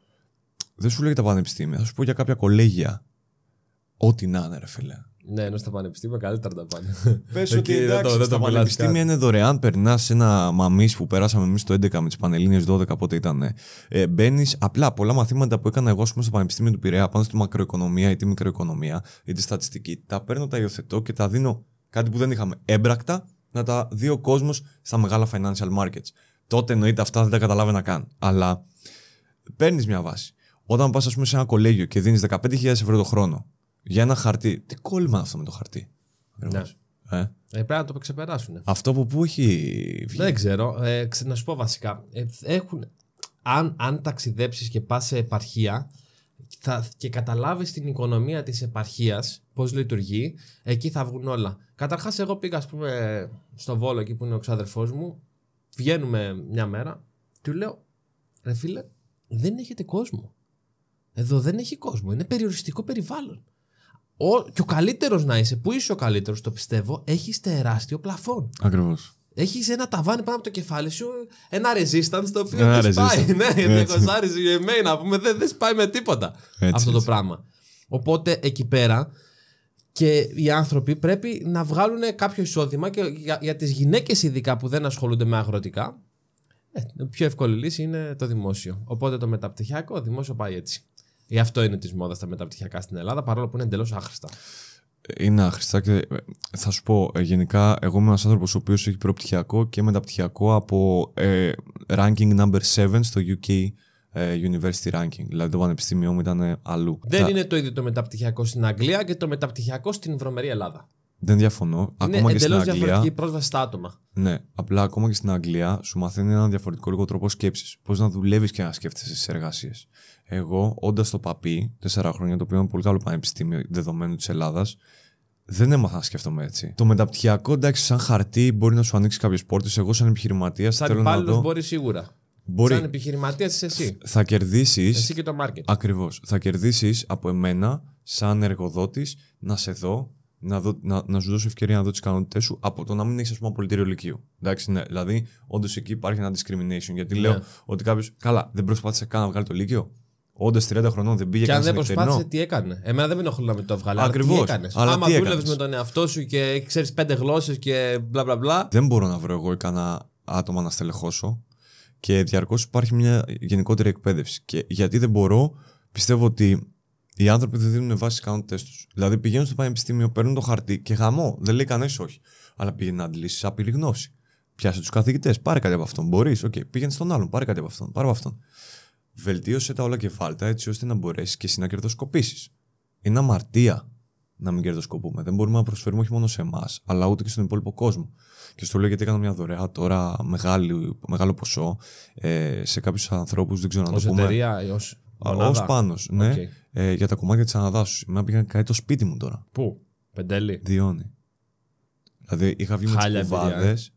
δεν σου λέω για τα πανεπιστήμια, θα σου πω για κάποια κολέγια. Ό,τι να είναι ρε φίλε. Ναι, ενώ στα πανεπιστήμια καλύτερα τα πάνε. Πες ότι εντάξει, το, στα πανεπιστήμια είναι δωρεάν. Περνάς ένα μαμί που περάσαμε εμείς το 11 με τις πανελίνε 12, πότε ήταν. Ε, ε Μπαίνεις απλά πολλά μαθήματα που έκανα εγώ στο Πανεπιστήμιο του Πειραιά πάνω στη μακροοικονομία ή τη μικροοικονομία ή τη στατιστική. Τα παίρνω, τα υιοθετώ και τα δίνω κάτι που δεν είχαμε έμπρακτα να τα δει ο κόσμος στα μεγάλα financial markets. Τότε εννοείται αυτά δεν τα καταλάβαινα καν. Αλλά παίρνεις μια βάση. Όταν πας, ας πούμε, σε ένα κολέγιο και δίνεις 15.000 ευρώ το χρόνο για ένα χαρτί. Τι κόλλημα είναι αυτό με το χαρτί. Ναι. Ε? ε? πρέπει να το ξεπεράσουν. Αυτό πού έχει βγει. Δεν ξέρω. Ε, να σου πω βασικά. Ε, έχουν, αν, αν ταξιδέψεις και πας σε επαρχία, και καταλάβεις την οικονομία της επαρχίας, πώς λειτουργεί, εκεί θα βγουν όλα. Καταρχάς εγώ πήγα ας πούμε στο Βόλο εκεί που είναι ο ξάδερφός μου, βγαίνουμε μια μέρα, του λέω ρε φίλε δεν έχετε κόσμο. Εδώ δεν έχει κόσμο, είναι περιοριστικό περιβάλλον. Ο, και ο καλύτερος να είσαι, που είσαι ο καλύτερος το πιστεύω, έχεις τεράστιο πλαφόν. Ακριβώς. Έχεις ένα ταβάνι πάνω από το κεφάλι σου, ένα resistance το οποίο δεν σπάει. Ναι, η EMA να πούμε, δεν, δεν σπάει με τίποτα αυτό το πράγμα. Οπότε εκεί πέρα και οι άνθρωποι πρέπει να βγάλουν κάποιο εισόδημα και για, για τις γυναίκες ειδικά που δεν ασχολούνται με αγροτικά η ε, πιο εύκολη λύση είναι το δημόσιο. Οπότε το μεταπτυχιακό δημόσιο πάει έτσι. Γι' αυτό είναι της μόδας τα μεταπτυχιακά στην Ελλάδα, παρόλο που είναι εντελώς άχρηστα είναι άχρηστα και ε, θα σου πω ε, γενικά εγώ είμαι ένας άνθρωπος ο οποίος έχει προπτυχιακό και μεταπτυχιακό από ε, ranking number 7 στο UK ε, University Ranking. Δηλαδή το πανεπιστήμιό μου ήταν αλλού. Δεν είναι το ίδιο το μεταπτυχιακό στην Αγγλία και το μεταπτυχιακό στην βρωμερή Ελλάδα. Δεν διαφωνώ. Είναι ακόμα και στην Αγγλία. Είναι διαφορετική πρόσβαση στα άτομα. Ναι. Απλά ακόμα και στην Αγγλία σου μαθαίνει έναν διαφορετικό λίγο τρόπο σκέψης. Πώς να δουλεύεις και να σκέφτεσαι στις εργασίες εγώ, όντας στο παπί, τέσσερα χρόνια, το οποίο είναι πολύ καλό πανεπιστήμιο δεδομένου της Ελλάδας, δεν έμαθα να σκέφτομαι έτσι. Το μεταπτυχιακό, εντάξει, σαν χαρτί μπορεί να σου ανοίξει κάποιες πόρτες. Εγώ, σαν επιχειρηματίας, σαν θέλω να δω... μπορείς σίγουρα. Μπορεί. Σαν επιχειρηματίας είσαι εσύ. Θα κερδίσεις. Εσύ και το μάρκετινγκ. Ακριβώς. Θα κερδίσεις από εμένα, σαν εργοδότης, να σε δω, να, δω, να, να σου δώσω ευκαιρία να δω τις ικανότητές σου από το να μην έχεις, ας πούμε, πολιτήριο ηλικίου. Εντάξει, ναι. Δηλαδή, όντως εκεί υπάρχει ένα discrimination. Γιατί ναι. λέω ότι κάποιος. Καλά, δεν προσπάθησε καν να βγάλει το λύκειο. Όντως 30 χρονών δεν πήγε κανένα. Και αν δεν προσπάθησε, τι έκανε. Εμένα δεν με ενοχλούν να με το βγάλει. Ακριβώ. Άμα δούλευες με τον εαυτό σου και ξέρεις πέντε γλώσσες και μπλα μπλα μπλα. Δεν μπορώ να βρω εγώ κανένα άτομα να στελεχώσω. Και διαρκώς υπάρχει μια γενικότερη εκπαίδευση. Και γιατί δεν μπορώ, πιστεύω ότι οι άνθρωποι δεν δίνουν βάση ικανότητέ τους. Δηλαδή πηγαίνουν στο πανεπιστήμιο, παίρνουν το χαρτί και γαμώ. Δεν λέει κανένας όχι. Αλλά πηγαίνει να αντλήσει απειλή γνώση. Πιάσε τους καθηγητές, πάρε κάτι από αυτόν. Μπορείς, οκ, okay. πήγαινε στον άλλον, πάρε κάτι από αυτόν. Πάρε από αυτόν. Βελτίωσε τα όλα κεφάλτα έτσι ώστε να μπορέσεις και εσύ να κερδοσκοπήσεις. Είναι αμαρτία να μην κερδοσκοπούμε. Δεν μπορούμε να προσφέρουμε όχι μόνο σε εμάς, αλλά ούτε και στον υπόλοιπο κόσμο. Και στο λέω γιατί έκανα μια δωρεά τώρα μεγάλη, μεγάλο ποσό ε, σε κάποιους ανθρώπους, δεν ξέρω να ως το πούμε. Εταιρεία, ως ω πάνω, ναι. Ε, για τα κομμάτια της αναδάσου. μια πήγαν κάτι το σπίτι μου τώρα. Πού, Πεντέλη. Διόνι. Δηλαδή είχα βγει με τις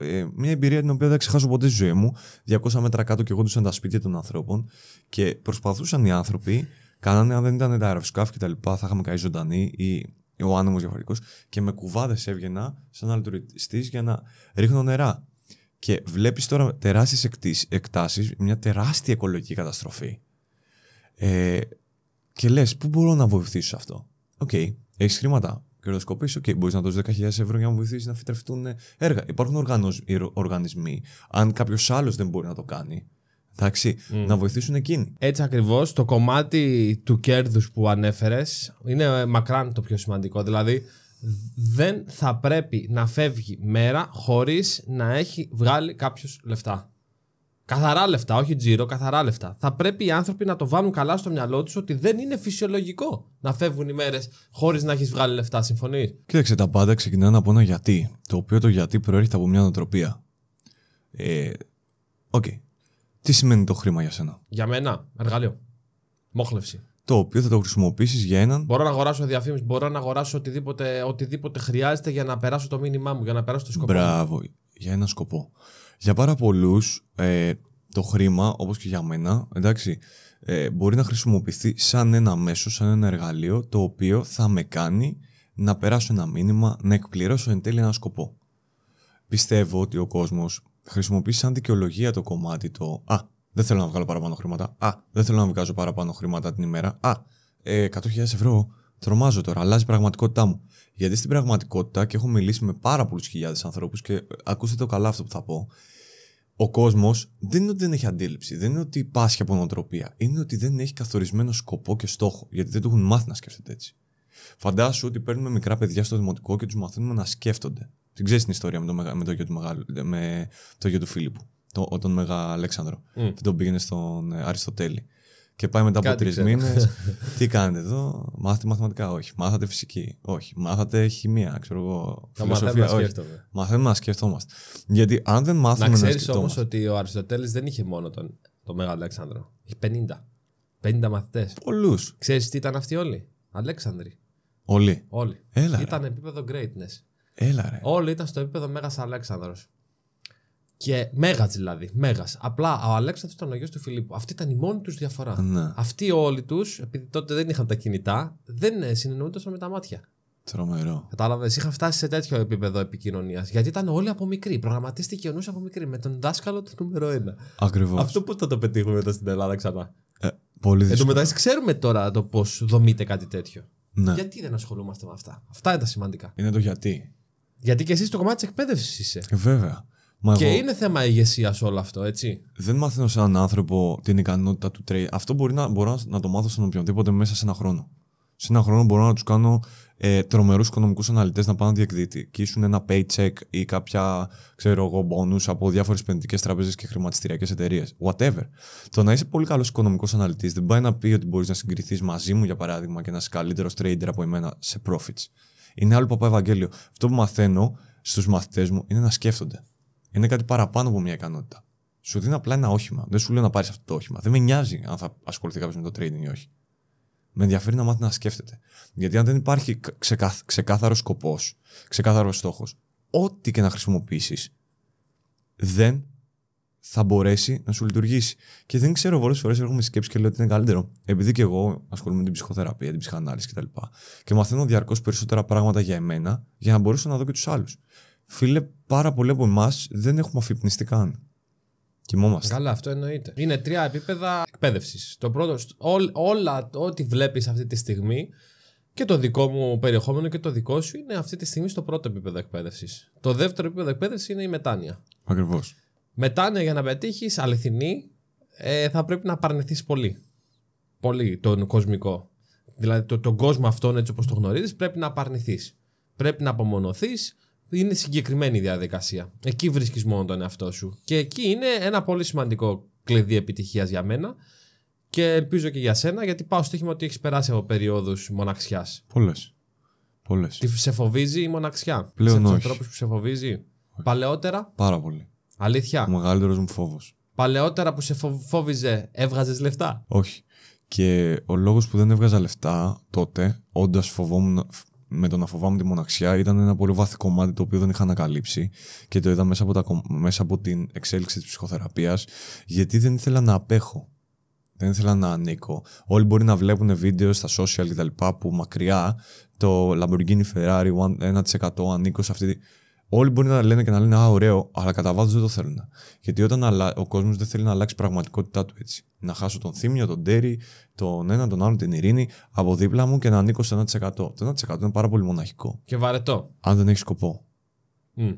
ε, μια εμπειρία την οποία δεν ξεχάσω ποτέ στη ζωή μου. 200 μέτρα κάτω και εγώ του τα σπίτια των ανθρώπων και προσπαθούσαν οι άνθρωποι, κάνανε αν δεν ήταν τα αεροσκάφη και τα λοιπά, θα είχαμε καεί ζωντανή ή ο άνεμος διαφορετικός, και με κουβάδες έβγαινα σαν αλτουριστή για να ρίχνω νερά. Και βλέπεις τώρα τεράστιες εκτάσεις, μια τεράστια οικολογική καταστροφή. Ε, και λες, πού μπορώ να βοηθήσω σε αυτό. Οκ, okay, έχεις χρήματα κερδοσκοπήσει, μπορείς να δώσεις 10.000 ευρώ για να βοηθήσεις να φυτρευτούν έργα. Υπάρχουν οργανισμοί. Αν κάποιος άλλος δεν μπορεί να το κάνει, Εντάξει, να βοηθήσουν εκείνοι. Έτσι ακριβώς. Το κομμάτι του κέρδους που ανέφερες είναι μακράν το πιο σημαντικό. Δηλαδή, δεν θα πρέπει να φεύγει μέρα χωρίς να έχει βγάλει κάποιος λεφτά. Καθαρά λεφτά, όχι τζίρο, καθαρά λεφτά. Θα πρέπει οι άνθρωποι να το βάλουν καλά στο μυαλό τους ότι δεν είναι φυσιολογικό να φεύγουν οι μέρες χωρίς να έχεις βγάλει λεφτά. Συμφωνείς. Κοίταξε, τα πάντα ξεκινάνε από ένα γιατί. Το οποίο το γιατί προέρχεται από μια νοοτροπία. Ε. Οκ. Τι σημαίνει το χρήμα για σένα. Για μένα, εργαλείο. Μόχλευση. Το οποίο θα το χρησιμοποιήσεις για έναν. Μπορώ να αγοράσω διαφήμιση, μπορώ να αγοράσω οτιδήποτε, οτιδήποτε χρειάζεται για να περάσω το μήνυμά μου, για να περάσω το σκοπό. Μπράβο, για ένα σκοπό. Για πάρα πολλούς, ε, το χρήμα, όπως και για μένα, εντάξει, ε, μπορεί να χρησιμοποιηθεί σαν ένα μέσο, σαν ένα εργαλείο το οποίο θα με κάνει να περάσω ένα μήνυμα, να εκπληρώσω εν τέλει ένα σκοπό. Πιστεύω ότι ο κόσμος χρησιμοποιεί σαν δικαιολογία το κομμάτι το Α, δεν θέλω να βγάλω παραπάνω χρήματα. Α, δεν θέλω να βγάζω παραπάνω χρήματα την ημέρα. Α, 100.000 ε, ευρώ Τρομάζω τώρα, αλλάζει η πραγματικότητά μου. Γιατί στην πραγματικότητα, και έχω μιλήσει με πάρα πολλούς χιλιάδες ανθρώπους, και ακούστε το καλά αυτό που θα πω. Ο κόσμος δεν είναι ότι δεν έχει αντίληψη, δεν είναι ότι πάσχει από νοοτροπία. Είναι ότι δεν έχει καθορισμένο σκοπό και στόχο, γιατί δεν το έχουν μάθει να σκέφτεται έτσι. Φαντάσου ότι παίρνουμε μικρά παιδιά στο δημοτικό και τους μαθαίνουμε να σκέφτονται. Την ξέρεις την ιστορία με το, με το γιο του, μεγάλου, με το του Φίλιππου, το, τον Μεγα Αλέξανδρο. Mm. τον πήγαινε στον ε, Αριστοτέλη. Και πάει μετά από τρει μήνες. τι κάνετε εδώ, μάθατε μαθηματικά, όχι. Μάθατε φυσική, όχι. Μάθατε χημία, ξέρω εγώ. Φιλοσοφία, μαθαίνουμε όχι. Μαθαίνουμε να σκεφτόμαστε. Γιατί αν δεν μάθουμε να, ξέρεις να σκεφτόμαστε. ξέρει όμως ότι ο Αριστοτέλης δεν είχε μόνο τον, τον Μεγάλο Αλέξανδρο. Είχε 50. 50 μαθητές. Πολλούς. Ξέρεις τι ήταν αυτοί όλοι. Αλέξανδροι. Όλοι. όλοι. Ήταν επίπεδο greatness. Έλα, ρε. Όλοι ήταν στο επίπεδο Μέγας Αλέξανδρος. Και μέγας δηλαδή, μέγας. Απλά ο Αλέξανδρος ήταν ο γιος του Φιλίππου. Αυτή ήταν η μόνη τους διαφορά. Ναι. Αυτοί όλοι τους, επειδή τότε δεν είχαν τα κινητά, δεν ε, συνεννοούνταν με τα μάτια. Τρομερό. Κατάλαβες, είχαν φτάσει σε τέτοιο επίπεδο επικοινωνίας. Γιατί ήταν όλοι από μικροί. Προγραμματίστηκε ο νους από μικρή. Με τον δάσκαλο του νούμερο 1. Ακριβώς. Αυτό πώς θα το πετύχουμε εδώ στην Ελλάδα ξανά. Ε, πολύ δύσκολο. Εν τω μεταξύ, ξέρουμε τώρα το πώς δομείται κάτι τέτοιο. Ναι. Γιατί δεν ασχολούμαστε με αυτά. Αυτά είναι τα σημαντικά. Είναι το γιατί. Γιατί και εσύ το κομμάτι της εκπαίδευσης είσαι. Ε, βέβαια και εγώ... είναι θέμα ηγεσίας όλο αυτό, έτσι. Δεν μαθαίνω σε έναν άνθρωπο την ικανότητα του trade. Αυτό μπορεί να, μπορώ να το μάθω στον οποιονδήποτε μέσα σε ένα χρόνο. Σε ένα χρόνο μπορώ να τους κάνω ε, τρομερούς οικονομικούς αναλυτές να πάνε Και διεκδικήσουν ένα paycheck ή κάποια, ξέρω εγώ, bonus από διάφορες επενδυτικές τράπεζες και χρηματιστηριακές εταιρείες. Whatever. Το να είσαι πολύ καλός οικονομικός αναλυτής δεν πάει να πει ότι μπορείς να συγκριθείς μαζί μου, για παράδειγμα, και να είσαι καλύτερος trader από εμένα σε profits. Είναι άλλο παπά Ευαγγέλιο. Αυτό που μαθαίνω στους μαθητές μου είναι να σκέφτονται είναι κάτι παραπάνω από μια ικανότητα. Σου δίνει απλά ένα όχημα. Δεν σου λέω να πάρεις αυτό το όχημα. Δεν με νοιάζει αν θα ασχοληθεί κάποιος με το trading ή όχι. Με ενδιαφέρει να μάθει να σκέφτεται. Γιατί αν δεν υπάρχει ξεκάθ, ξεκάθαρος σκοπός, ξεκάθαρος στόχος, ό,τι και να χρησιμοποιήσεις, δεν θα μπορέσει να σου λειτουργήσει. Και δεν ξέρω, πολλές φορές έρχομαι σκέψη και λέω ότι είναι καλύτερο. Επειδή και εγώ ασχολούμαι με την ψυχοθεραπεία, την ψυχανάλυση κτλ. Και μαθαίνω διαρκώς περισσότερα πράγματα για εμένα για να μπορέσω να δω και τους άλλους. Φίλε, πάρα πολλοί από εμάς δεν έχουμε αφυπνιστεί καν. Κοιμόμαστε. Καλά, αυτό εννοείται. Είναι τρία επίπεδα εκπαίδευσης. Το πρώτο, ό, όλα ό,τι βλέπεις αυτή τη στιγμή και το δικό μου περιεχόμενο και το δικό σου είναι αυτή τη στιγμή στο πρώτο επίπεδο εκπαίδευσης. Το δεύτερο επίπεδο εκπαίδευσης είναι η μετάνοια. Ακριβώς. Μετάνοια για να πετύχεις αληθινή ε, θα πρέπει να παρνηθείς πολύ. Πολύ τον κοσμικό. Δηλαδή το, τον κόσμο αυτόν έτσι όπως το γνωρίζεις πρέπει να απαρνηθεί. Πρέπει να απομονωθείς, είναι συγκεκριμένη η διαδικασία. Εκεί βρίσκεις μόνο τον εαυτό σου. Και εκεί είναι ένα πολύ σημαντικό κλειδί επιτυχίας για μένα. Και ελπίζω και για σένα, γιατί πάω στοίχημα ότι έχεις περάσει από περίοδου μοναξιάς. Πολλές. Πολλές. Τι σε φοβίζει η μοναξιά. Πλέον σε όχι. που σε φοβίζει. Παλαιότερα. Πάρα πολύ. Αλήθεια. Ο μεγαλύτερος μου φόβος. Παλαιότερα που σε φόβιζε, έβγαζες λεφτά. Όχι. Και ο λόγος που δεν έβγαζα λεφτά τότε, όντας φοβόμουν, με το να φοβάμαι τη μοναξιά ήταν ένα πολύ βαθύ κομμάτι το οποίο δεν είχα ανακαλύψει και το είδα μέσα από, τα, μέσα από την εξέλιξη της ψυχοθεραπείας γιατί δεν ήθελα να απέχω. Δεν ήθελα να ανήκω. Όλοι μπορεί να βλέπουν βίντεο στα social κτλ. που μακριά το Lamborghini Ferrari 1% ανήκω σε αυτή. Όλοι μπορεί να λένε και να λένε Α, ωραίο, αλλά κατά βάθος δεν το θέλουν. Γιατί όταν ο κόσμος δεν θέλει να αλλάξει πραγματικότητά του έτσι. Να χάσω τον θύμιο, τον τέρι, τον έναν τον άλλον την ειρήνη από δίπλα μου και να ανήκω στο 1%. Το 1% είναι πάρα πολύ μοναχικό. Και βαρετό. Αν δεν έχει σκοπό. Mm.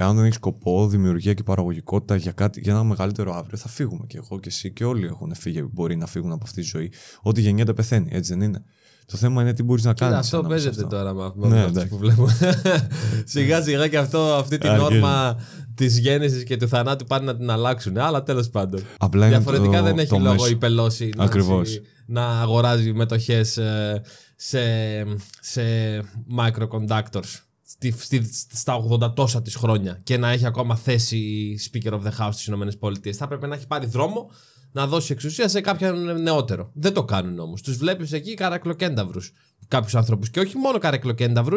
Εάν δεν έχει σκοπό, δημιουργία και παραγωγικότητα για, κάτι, για ένα μεγαλύτερο αύριο, θα φύγουμε. Και εγώ και εσύ και όλοι έχουν φύγει, μπορεί να φύγουν από αυτή τη ζωή. Ό,τι γεννιέται πεθαίνει, έτσι δεν είναι. Το θέμα είναι τι μπορείς να κάνεις. Αυτό παίζεται τώρα με ναι, που βλέπω. σιγά σιγά και αυτό, αυτή την όρμα της γέννησης και του θανάτου πάνε να την αλλάξουν. Αλλά τέλος πάντων. Απλά Διαφορετικά δεν έχει λόγο η πελώση να, να αγοράζει μετοχές σε, σε, σε microconductors στα 80 τόσα της χρόνια και να έχει ακόμα θέση Speaker of the House στι ΗΠΑ. Θα έπρεπε να έχει πάρει δρόμο να δώσει εξουσία σε κάποιον νεότερο. Δεν το κάνουν όμως. Τους βλέπεις εκεί καρακλοκένταυρους. Κάποιους ανθρώπους. Και όχι μόνο καρακλοκένταυρους,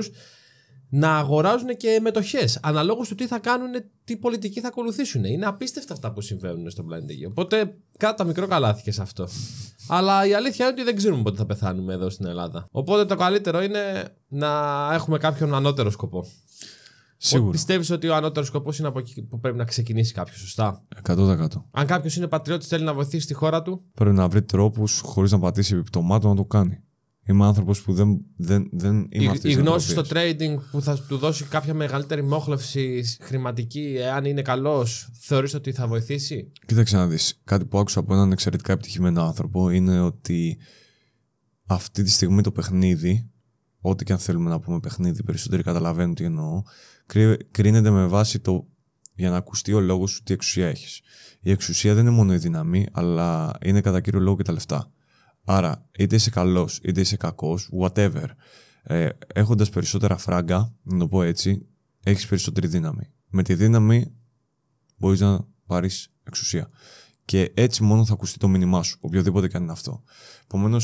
να αγοράζουν και μετοχές. Αναλόγως του τι θα κάνουν, τι πολιτική θα ακολουθήσουν. Είναι απίστευτα αυτά που συμβαίνουν στον πλανήτη Γη. Οπότε κάτα μικρό καλάθι σε αυτό. Αλλά η αλήθεια είναι ότι δεν ξέρουμε πότε θα πεθάνουμε εδώ στην Ελλάδα. Οπότε το καλύτερο είναι να έχουμε κάποιον ανώτερο σκοπό. Σίγουρα. Πιστεύεις ότι ο ανώτερος σκοπός είναι από εκεί που πρέπει να ξεκινήσει κάποιος, σωστά. 100%. Αν κάποιος είναι πατριώτης, θέλει να βοηθήσει τη χώρα του. Πρέπει να βρει τρόπους χωρίς να πατήσει επιπτωμάτων να το κάνει. Είμαι άνθρωπος που δεν, δεν, δεν είμαι αυτής Η γνώση στο trading που θα του δώσει κάποια μεγαλύτερη μόχλευση χρηματική, εάν είναι καλός, θεωρείς ότι θα βοηθήσει. Κοίταξε να δεις. Κάτι που άκουσα από έναν εξαιρετικά επιτυχημένο άνθρωπο είναι ότι αυτή τη στιγμή το παιχνίδι, ό,τι και αν θέλουμε να πούμε παιχνίδι, περισσότεροι καταλαβαίνουν τι εννοώ, κρίνεται με βάση το για να ακουστεί ο λόγος σου τι εξουσία έχεις. Η εξουσία δεν είναι μόνο η δύναμη, αλλά είναι κατά κύριο λόγο και τα λεφτά. Άρα, είτε είσαι καλός, είτε είσαι κακός, whatever. Ε, Έχοντας περισσότερα φράγκα, να το πω έτσι, έχεις περισσότερη δύναμη. Με τη δύναμη μπορείς να πάρεις εξουσία. Και έτσι μόνο θα ακουστεί το μήνυμά σου, οποιοδήποτε και αν είναι αυτό. Επομένως,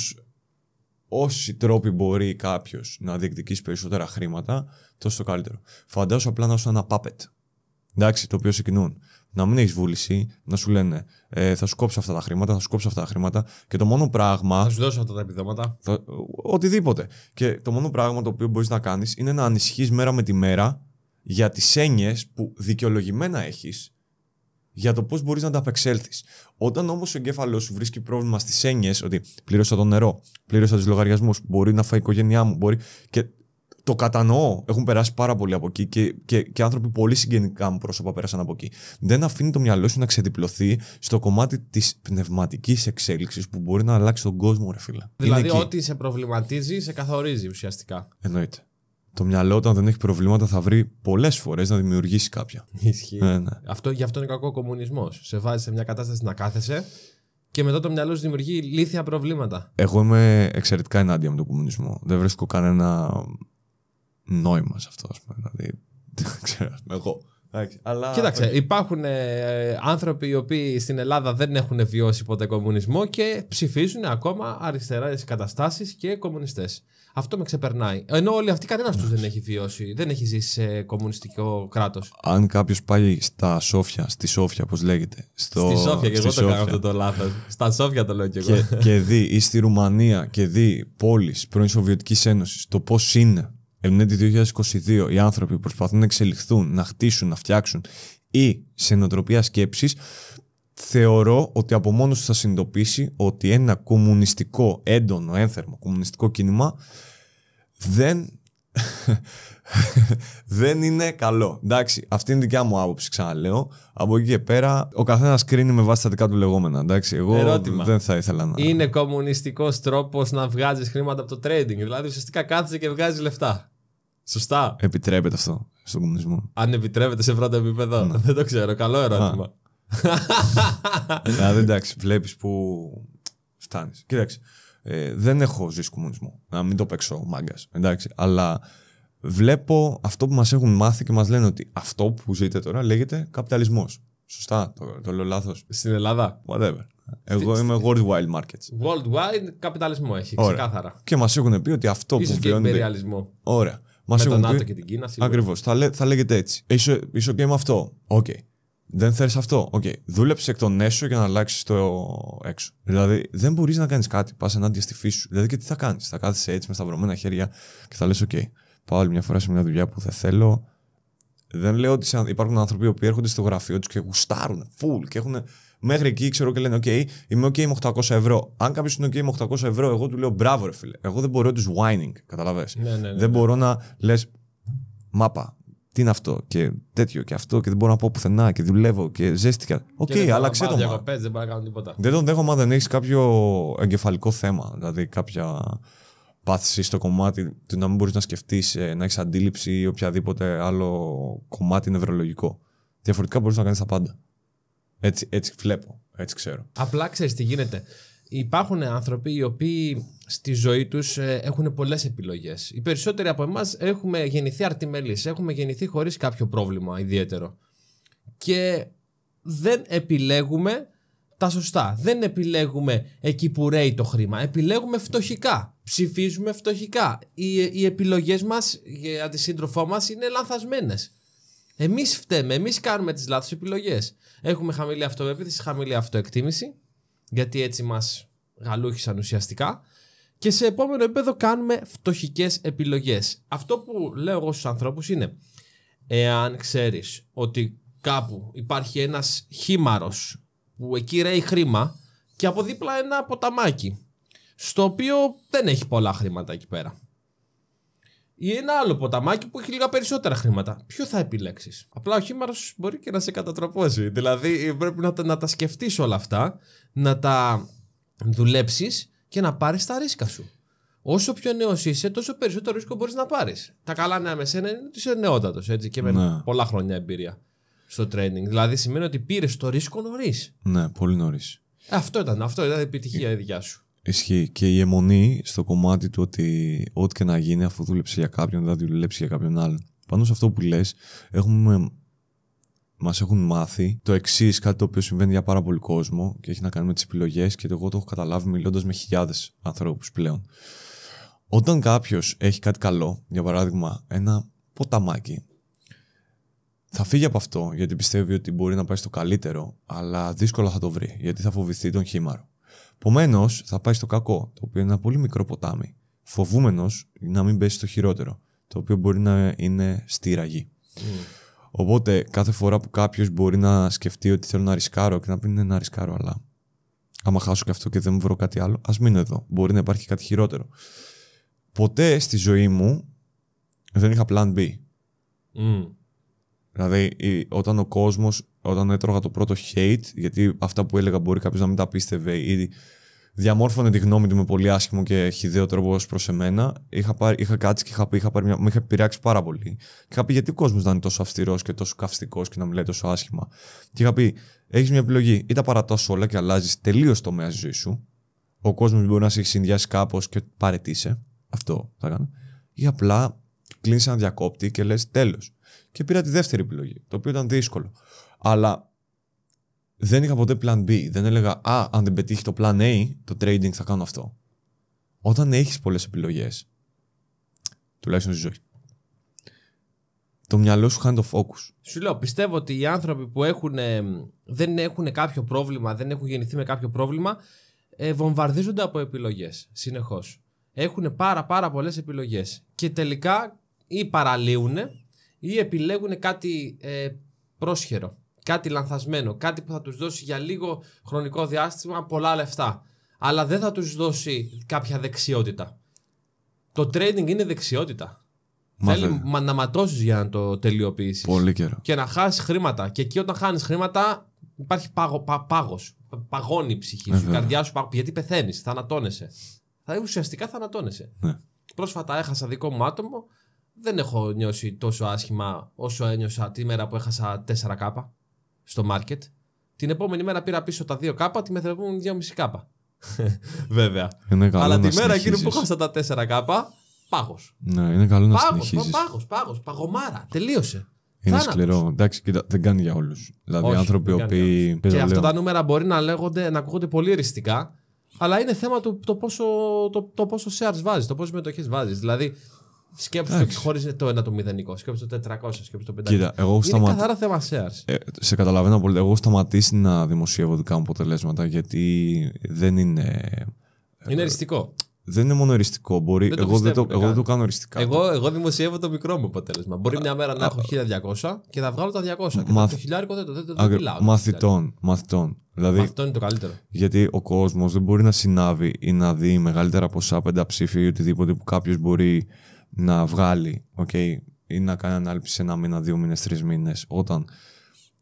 όσοι τρόποι μπορεί κάποιος να διεκδικήσει περισσότερα χρήματα, τόσο το καλύτερο. Φαντάσου απλά να είσαι ένα puppet. Εντάξει, το οποίο σε Να μην έχεις βούληση, να σου λένε ε, θα σου κόψω αυτά τα χρήματα, θα σου κόψω αυτά τα χρήματα. Και το μόνο πράγμα. Θα σου δώσω αυτά τα επιδόματα. οτιδήποτε. Και το μόνο πράγμα το οποίο μπορείς να κάνεις είναι να ανησυχείς μέρα με τη μέρα για τις έννοιες που δικαιολογημένα έχεις για το πώς μπορείς να τα ανταπεξέλθεις. Όταν όμως ο εγκέφαλο σου βρίσκει πρόβλημα στις έννοιες ότι πλήρωσα το νερό, πλήρωσα τους λογαριασμούς, μπορεί να φάει η οικογένειά μου, μπορεί. Και το κατανοώ. Έχουν περάσει πάρα πολύ από εκεί και, και, και άνθρωποι πολύ συγγενικά μου πρόσωπα πέρασαν από εκεί. Δεν αφήνει το μυαλό σου να ξεδιπλωθεί στο κομμάτι της πνευματικής εξέλιξης που μπορεί να αλλάξει τον κόσμο, ρε φίλα. Δηλαδή, ό,τι σε προβληματίζει, σε καθορίζει ουσιαστικά. Εννοείται το μυαλό, όταν δεν έχει προβλήματα, θα βρει πολλές φορές να δημιουργήσει κάποια. Ισχύει. Ε, ναι. Αυτό, γι' αυτό είναι κακό ο κομμουνισμός. Σε βάζει σε μια κατάσταση να κάθεσαι και μετά το μυαλό σου δημιουργεί λίθια προβλήματα. Εγώ είμαι εξαιρετικά ενάντια με τον κομμουνισμό. Δεν βρίσκω κανένα νόημα σε αυτό, ας πούμε. Δηλαδή, δεν ξέρω, εγώ. Αλλά... Κοίταξε, υπάρχουν ε, άνθρωποι οι οποίοι στην Ελλάδα δεν έχουν βιώσει ποτέ κομμουνισμό και ψηφίζουν ακόμα τις καταστάσεις και κομμουνιστές. Αυτό με ξεπερνάει. Ενώ όλοι αυτοί κανένας τους δεν έχει βιώσει, δεν έχει ζήσει σε κομμουνιστικό κράτος. Αν κάποιος πάει στα Σόφια, στη Σόφια, όπω λέγεται. Στο... Στη Σόφια, και εγώ το κάνω αυτό το λάθος. Στα Σόφια το λέω και εγώ. Και, και δει, ή στη Ρουμανία, και δει πόλεις πρώην Σοβιετικής Ένωσης, το πώς είναι το 2022, οι άνθρωποι που προσπαθούν να εξελιχθούν, να χτίσουν, να φτιάξουν ή σε νοοτροπία σκέψης, θεωρώ ότι από μόνος τους θα συνειδητοποιήσει ότι ένα κομμουνιστικό, έντονο, ένθερμο κομμουνιστικό κίνημα δεν, δεν είναι καλό. Εντάξει, αυτή είναι η δικιά μου άποψη, ξαναλέω. Από εκεί και πέρα, ο καθένας κρίνει με βάση τα δικά του λεγόμενα. Εντάξει, εγώ Ερώτημα. δεν θα ήθελα να. Είναι κομμουνιστικός τρόπος να βγάζεις χρήματα από το trading. Δηλαδή, ουσιαστικά κάθεσαι και βγάζεις λεφτά. Σωστά. Επιτρέπεται αυτό στον κομμουνισμό. Αν επιτρέπεται σε πρώτο επίπεδο. Ναι. Δεν το ξέρω. Καλό ερώτημα. Δηλαδή εντάξει, βλέπεις που φτάνεις. Κοίταξε. Ε, δεν έχω ζήσει κομμουνισμό. Να μην το παίξω μάγκας. Εντάξει. Αλλά βλέπω αυτό που μας έχουν μάθει και μας λένε ότι αυτό που ζείτε τώρα λέγεται καπιταλισμός. Σωστά, το, το λέω λάθος. Στην Ελλάδα. Whatever. Εγώ είμαι worldwide markets. Worldwide καπιταλισμό έχει, ξεκάθαρα. Ωραία. Και μας έχουν πει ότι αυτό Ίσως που βιώνει. Είναι υπεριαλισμό Ωραία. Μα με τον ΝΑΤΟ και την Κίνα. Ακριβώς. Θα, λέ, λέγεται έτσι. Είσαι, είσαι okay με αυτό. Οκ. Okay. Δεν θέλει αυτό. Οκ. Okay. Δούλεψες εκ των έσω για να αλλάξεις το έξω. Δηλαδή δεν μπορείς να κάνεις κάτι. Πας ενάντια στη φύση σου. Δηλαδή και τι θα κάνεις. Θα κάθεσαι έτσι με σταυρωμένα χέρια και θα λες: Οκ. πάω άλλη μια φορά σε μια δουλειά που δεν θέλω. Δεν λέω ότι υπάρχουν άνθρωποι που έρχονται στο γραφείο τους και γουστάρουν Φουλ και έχουν Μέχρι εκεί ξέρω και λένε: Οκ, είμαι OK με 800 ευρώ. Αν κάποιος είναι OK με 800 ευρώ, εγώ του λέω: Μπράβο, ρε φίλε. Εγώ δεν μπορώ τους whining. Καταλαβέ. Ναι, ναι, ναι, δεν ναι. μπορώ να λες μάπα. Τι είναι αυτό και τέτοιο και αυτό και δεν μπορώ να πω πουθενά και δουλεύω και ζέστηκα. Οκ, okay, άλλαξε το Δεν μπορεί να κάνω τίποτα. Δεν τον δέχομαι αν δεν έχεις κάποιο εγκεφαλικό θέμα. Δηλαδή κάποια πάθηση στο κομμάτι του να μην μπορείς να σκεφτείς, ε, να έχεις αντίληψη ή οποιαδήποτε άλλο κομμάτι νευρολογικό. Διαφορετικά μπορείς να κάνεις τα πάντα. Έτσι, έτσι βλέπω, έτσι ξέρω. Απλά ξέρεις τι γίνεται. Υπάρχουν άνθρωποι οι οποίοι στη ζωή τους ε, έχουν πολλές επιλογές. Οι περισσότεροι από εμάς έχουμε γεννηθεί αρτιμελεί, έχουμε γεννηθεί χωρίς κάποιο πρόβλημα ιδιαίτερο. Και δεν επιλέγουμε τα σωστά. Δεν επιλέγουμε εκεί που ρέει το χρήμα. Επιλέγουμε φτωχικά. Ψηφίζουμε φτωχικά. Οι, οι επιλογές μας για τη σύντροφό μας είναι λανθασμένες. Εμείς φταίμε, εμείς κάνουμε τις λάθος επιλογές. Έχουμε χαμηλή αυτοπεποίθηση, χαμηλή αυτοεκτίμηση, γιατί έτσι μας γαλούχησαν ουσιαστικά. Και σε επόμενο επίπεδο κάνουμε φτωχικές επιλογές. Αυτό που λέω εγώ στους ανθρώπους είναι, εάν ξέρεις ότι κάπου υπάρχει ένας χήμαρο που εκεί ρέει χρήμα και από δίπλα ένα ποταμάκι, στο οποίο δεν έχει πολλά χρήματα εκεί πέρα ή ένα άλλο ποταμάκι που έχει λίγα περισσότερα χρήματα. Ποιο θα επιλέξεις. Απλά ο χήμαρος μπορεί και να σε κατατροπώσει. Δηλαδή πρέπει να, να τα σκεφτείς όλα αυτά, να τα δουλέψεις και να πάρεις τα ρίσκα σου. Όσο πιο νέος είσαι, τόσο περισσότερο ρίσκο μπορείς να πάρεις. Τα καλά νέα με σένα είναι ότι είσαι νεότατος και με ναι. πολλά χρόνια εμπειρία στο training. Δηλαδή σημαίνει ότι πήρες το ρίσκο νωρίς. Ναι, πολύ νωρίς. Αυτό ήταν, αυτό ήταν η επιτυχία η δικιά σου. Ισχύει. Και η αιμονή στο κομμάτι του ότι ό,τι και να γίνει, αφού δούλεψε για κάποιον, δεν θα δουλέψει για κάποιον άλλον. Πάνω σε αυτό που λες, έχουμε. Μας έχουν μάθει το εξής, κάτι το οποίο συμβαίνει για πάρα πολύ κόσμο και έχει να κάνει με τις επιλογές και εγώ το έχω καταλάβει μιλώντας με χιλιάδες ανθρώπους πλέον. Όταν κάποιος έχει κάτι καλό, για παράδειγμα ένα ποταμάκι, θα φύγει από αυτό γιατί πιστεύει ότι μπορεί να πάει στο καλύτερο, αλλά δύσκολα θα το βρει γιατί θα φοβηθεί τον χήμαρο. Επομένως, θα πάει στο κακό, το οποίο είναι ένα πολύ μικρό ποτάμι, φοβούμενος να μην πέσει στο χειρότερο, το οποίο μπορεί να είναι στήραγη. Mm. Οπότε, κάθε φορά που κάποιος μπορεί να σκεφτεί ότι θέλω να ρισκάρω και να πει ναι, να ρισκάρω, αλλά άμα χάσω και αυτό και δεν βρω κάτι άλλο, ας μείνω εδώ. Μπορεί να υπάρχει κάτι χειρότερο. Ποτέ στη ζωή μου δεν είχα plan B. Mm. Δηλαδή, όταν ο κόσμος όταν έτρωγα το πρώτο hate, γιατί αυτά που έλεγα μπορεί κάποιος να μην τα πίστευε ή διαμόρφωνε τη γνώμη του με πολύ άσχημο και χιδαίο τρόπο ως προς εμένα. Είχα, είχα κάτσει και είχα πει, είχα πάρει μια, με είχε πειράξει πάρα πολύ. Και είχα πει γιατί ο κόσμος να είναι τόσο αυστηρός και τόσο καυστικός και να μιλάει τόσο άσχημα. Και είχα πει, έχεις μια επιλογή, ή τα παρατάς όλα και αλλάζεις τελείως το τομέα τη ζωή σου. Ο κόσμος μπορεί να σε έχει συνδυάσει κάπως και παρετήσει. Αυτό θα έκανα. Ή απλά κλείνεις ένα διακόπτη και λες τέλος. Και πήρα τη δεύτερη επιλογή, το οποίο ήταν δύσκολο. Αλλά δεν είχα ποτέ plan B. Δεν έλεγα, Α, αν δεν πετύχει το plan A, το trading θα κάνω αυτό. Όταν έχεις πολλές επιλογές, τουλάχιστον στη ζωή, το μυαλό σου χάνει το focus. Σου λέω, πιστεύω ότι οι άνθρωποι που έχουν, δεν έχουν κάποιο πρόβλημα, δεν έχουν γεννηθεί με κάποιο πρόβλημα, ε, βομβαρδίζονται από επιλογές συνεχώς. Έχουν πάρα πάρα πολλές επιλογές. Και τελικά ή παραλύουν ή επιλέγουν κάτι ε, πρόσχερο κάτι λανθασμένο, κάτι που θα τους δώσει για λίγο χρονικό διάστημα πολλά λεφτά, αλλά δεν θα τους δώσει κάποια δεξιότητα. Το trading είναι δεξιότητα. Μα Θέλει να ματώσεις για να το τελειοποιήσεις. Πολύ καιρό. Και να χάσεις χρήματα. Και εκεί όταν χάνεις χρήματα, υπάρχει πάγο, πα, πάγος. Παγώνει η ψυχή σου, η ε, καρδιά σου. γιατί πεθαίνεις, θανατώνεσαι. Θα, ουσιαστικά θανατώνεσαι. Ναι. Πρόσφατα έχασα δικό μου άτομο. Δεν έχω νιώσει τόσο άσχημα όσο ένιωσα τη μέρα που έχασα 4K στο market. Την επόμενη μέρα πήρα πίσω τα 2K, τη μεθεπόμενη 2,5K. Βέβαια. Είναι καλό Αλλά τη μέρα εκείνη που χάσα τα 4K, πάγος. Ναι, είναι καλό να συνεχίσει. Πάγος, πάγος, παγωμάρα. Τελείωσε. Είναι Θάνατος. σκληρό. Εντάξει, κοίτα, δεν κάνει για όλους. Δηλαδή, Όχι, άνθρωποι οι οποίοι. Και λέω... αυτά τα νούμερα μπορεί να, λέγονται, να ακούγονται πολύ ριστικά, αλλά είναι θέμα του το πόσο, το, το πόσο shares βάζεις, το πόσο μετοχέ βάζεις. Δηλαδή, Σκέψου το το ένα το μηδενικό, σκέψου το 400, σκέψου το 500. Κοίτα, εγώ σταμα... Είναι καθαρά θέμα Ε, σε καταλαβαίνω πολύ. Εγώ σταματήσει να δημοσιεύω δικά μου αποτελέσματα γιατί δεν είναι. Ε, είναι αριστικό. Δεν είναι μόνο οριστικό. Μπορεί... εγώ, δεν το, εγώ δεν το κάνω οριστικά. Εγώ, εγώ δημοσιεύω το μικρό μου αποτέλεσμα. Μπορεί μια μέρα να έχω 1200 και θα βγάλω τα 200. Και το χιλιάρικο δεν το, δεν, δεν μιλάω. Δηλαδή. Μαθητών. μαθητών. Δηλαδή, είναι το καλύτερο. Γιατί ο κόσμος δεν μπορεί να συνάβει ή να δει μεγαλύτερα ποσά πέντα ή οτιδήποτε που κάποιος μπορεί να βγάλει okay, ή να κάνει ανάληψη ένα μήνα, δύο μήνες, τρεις μήνες, όταν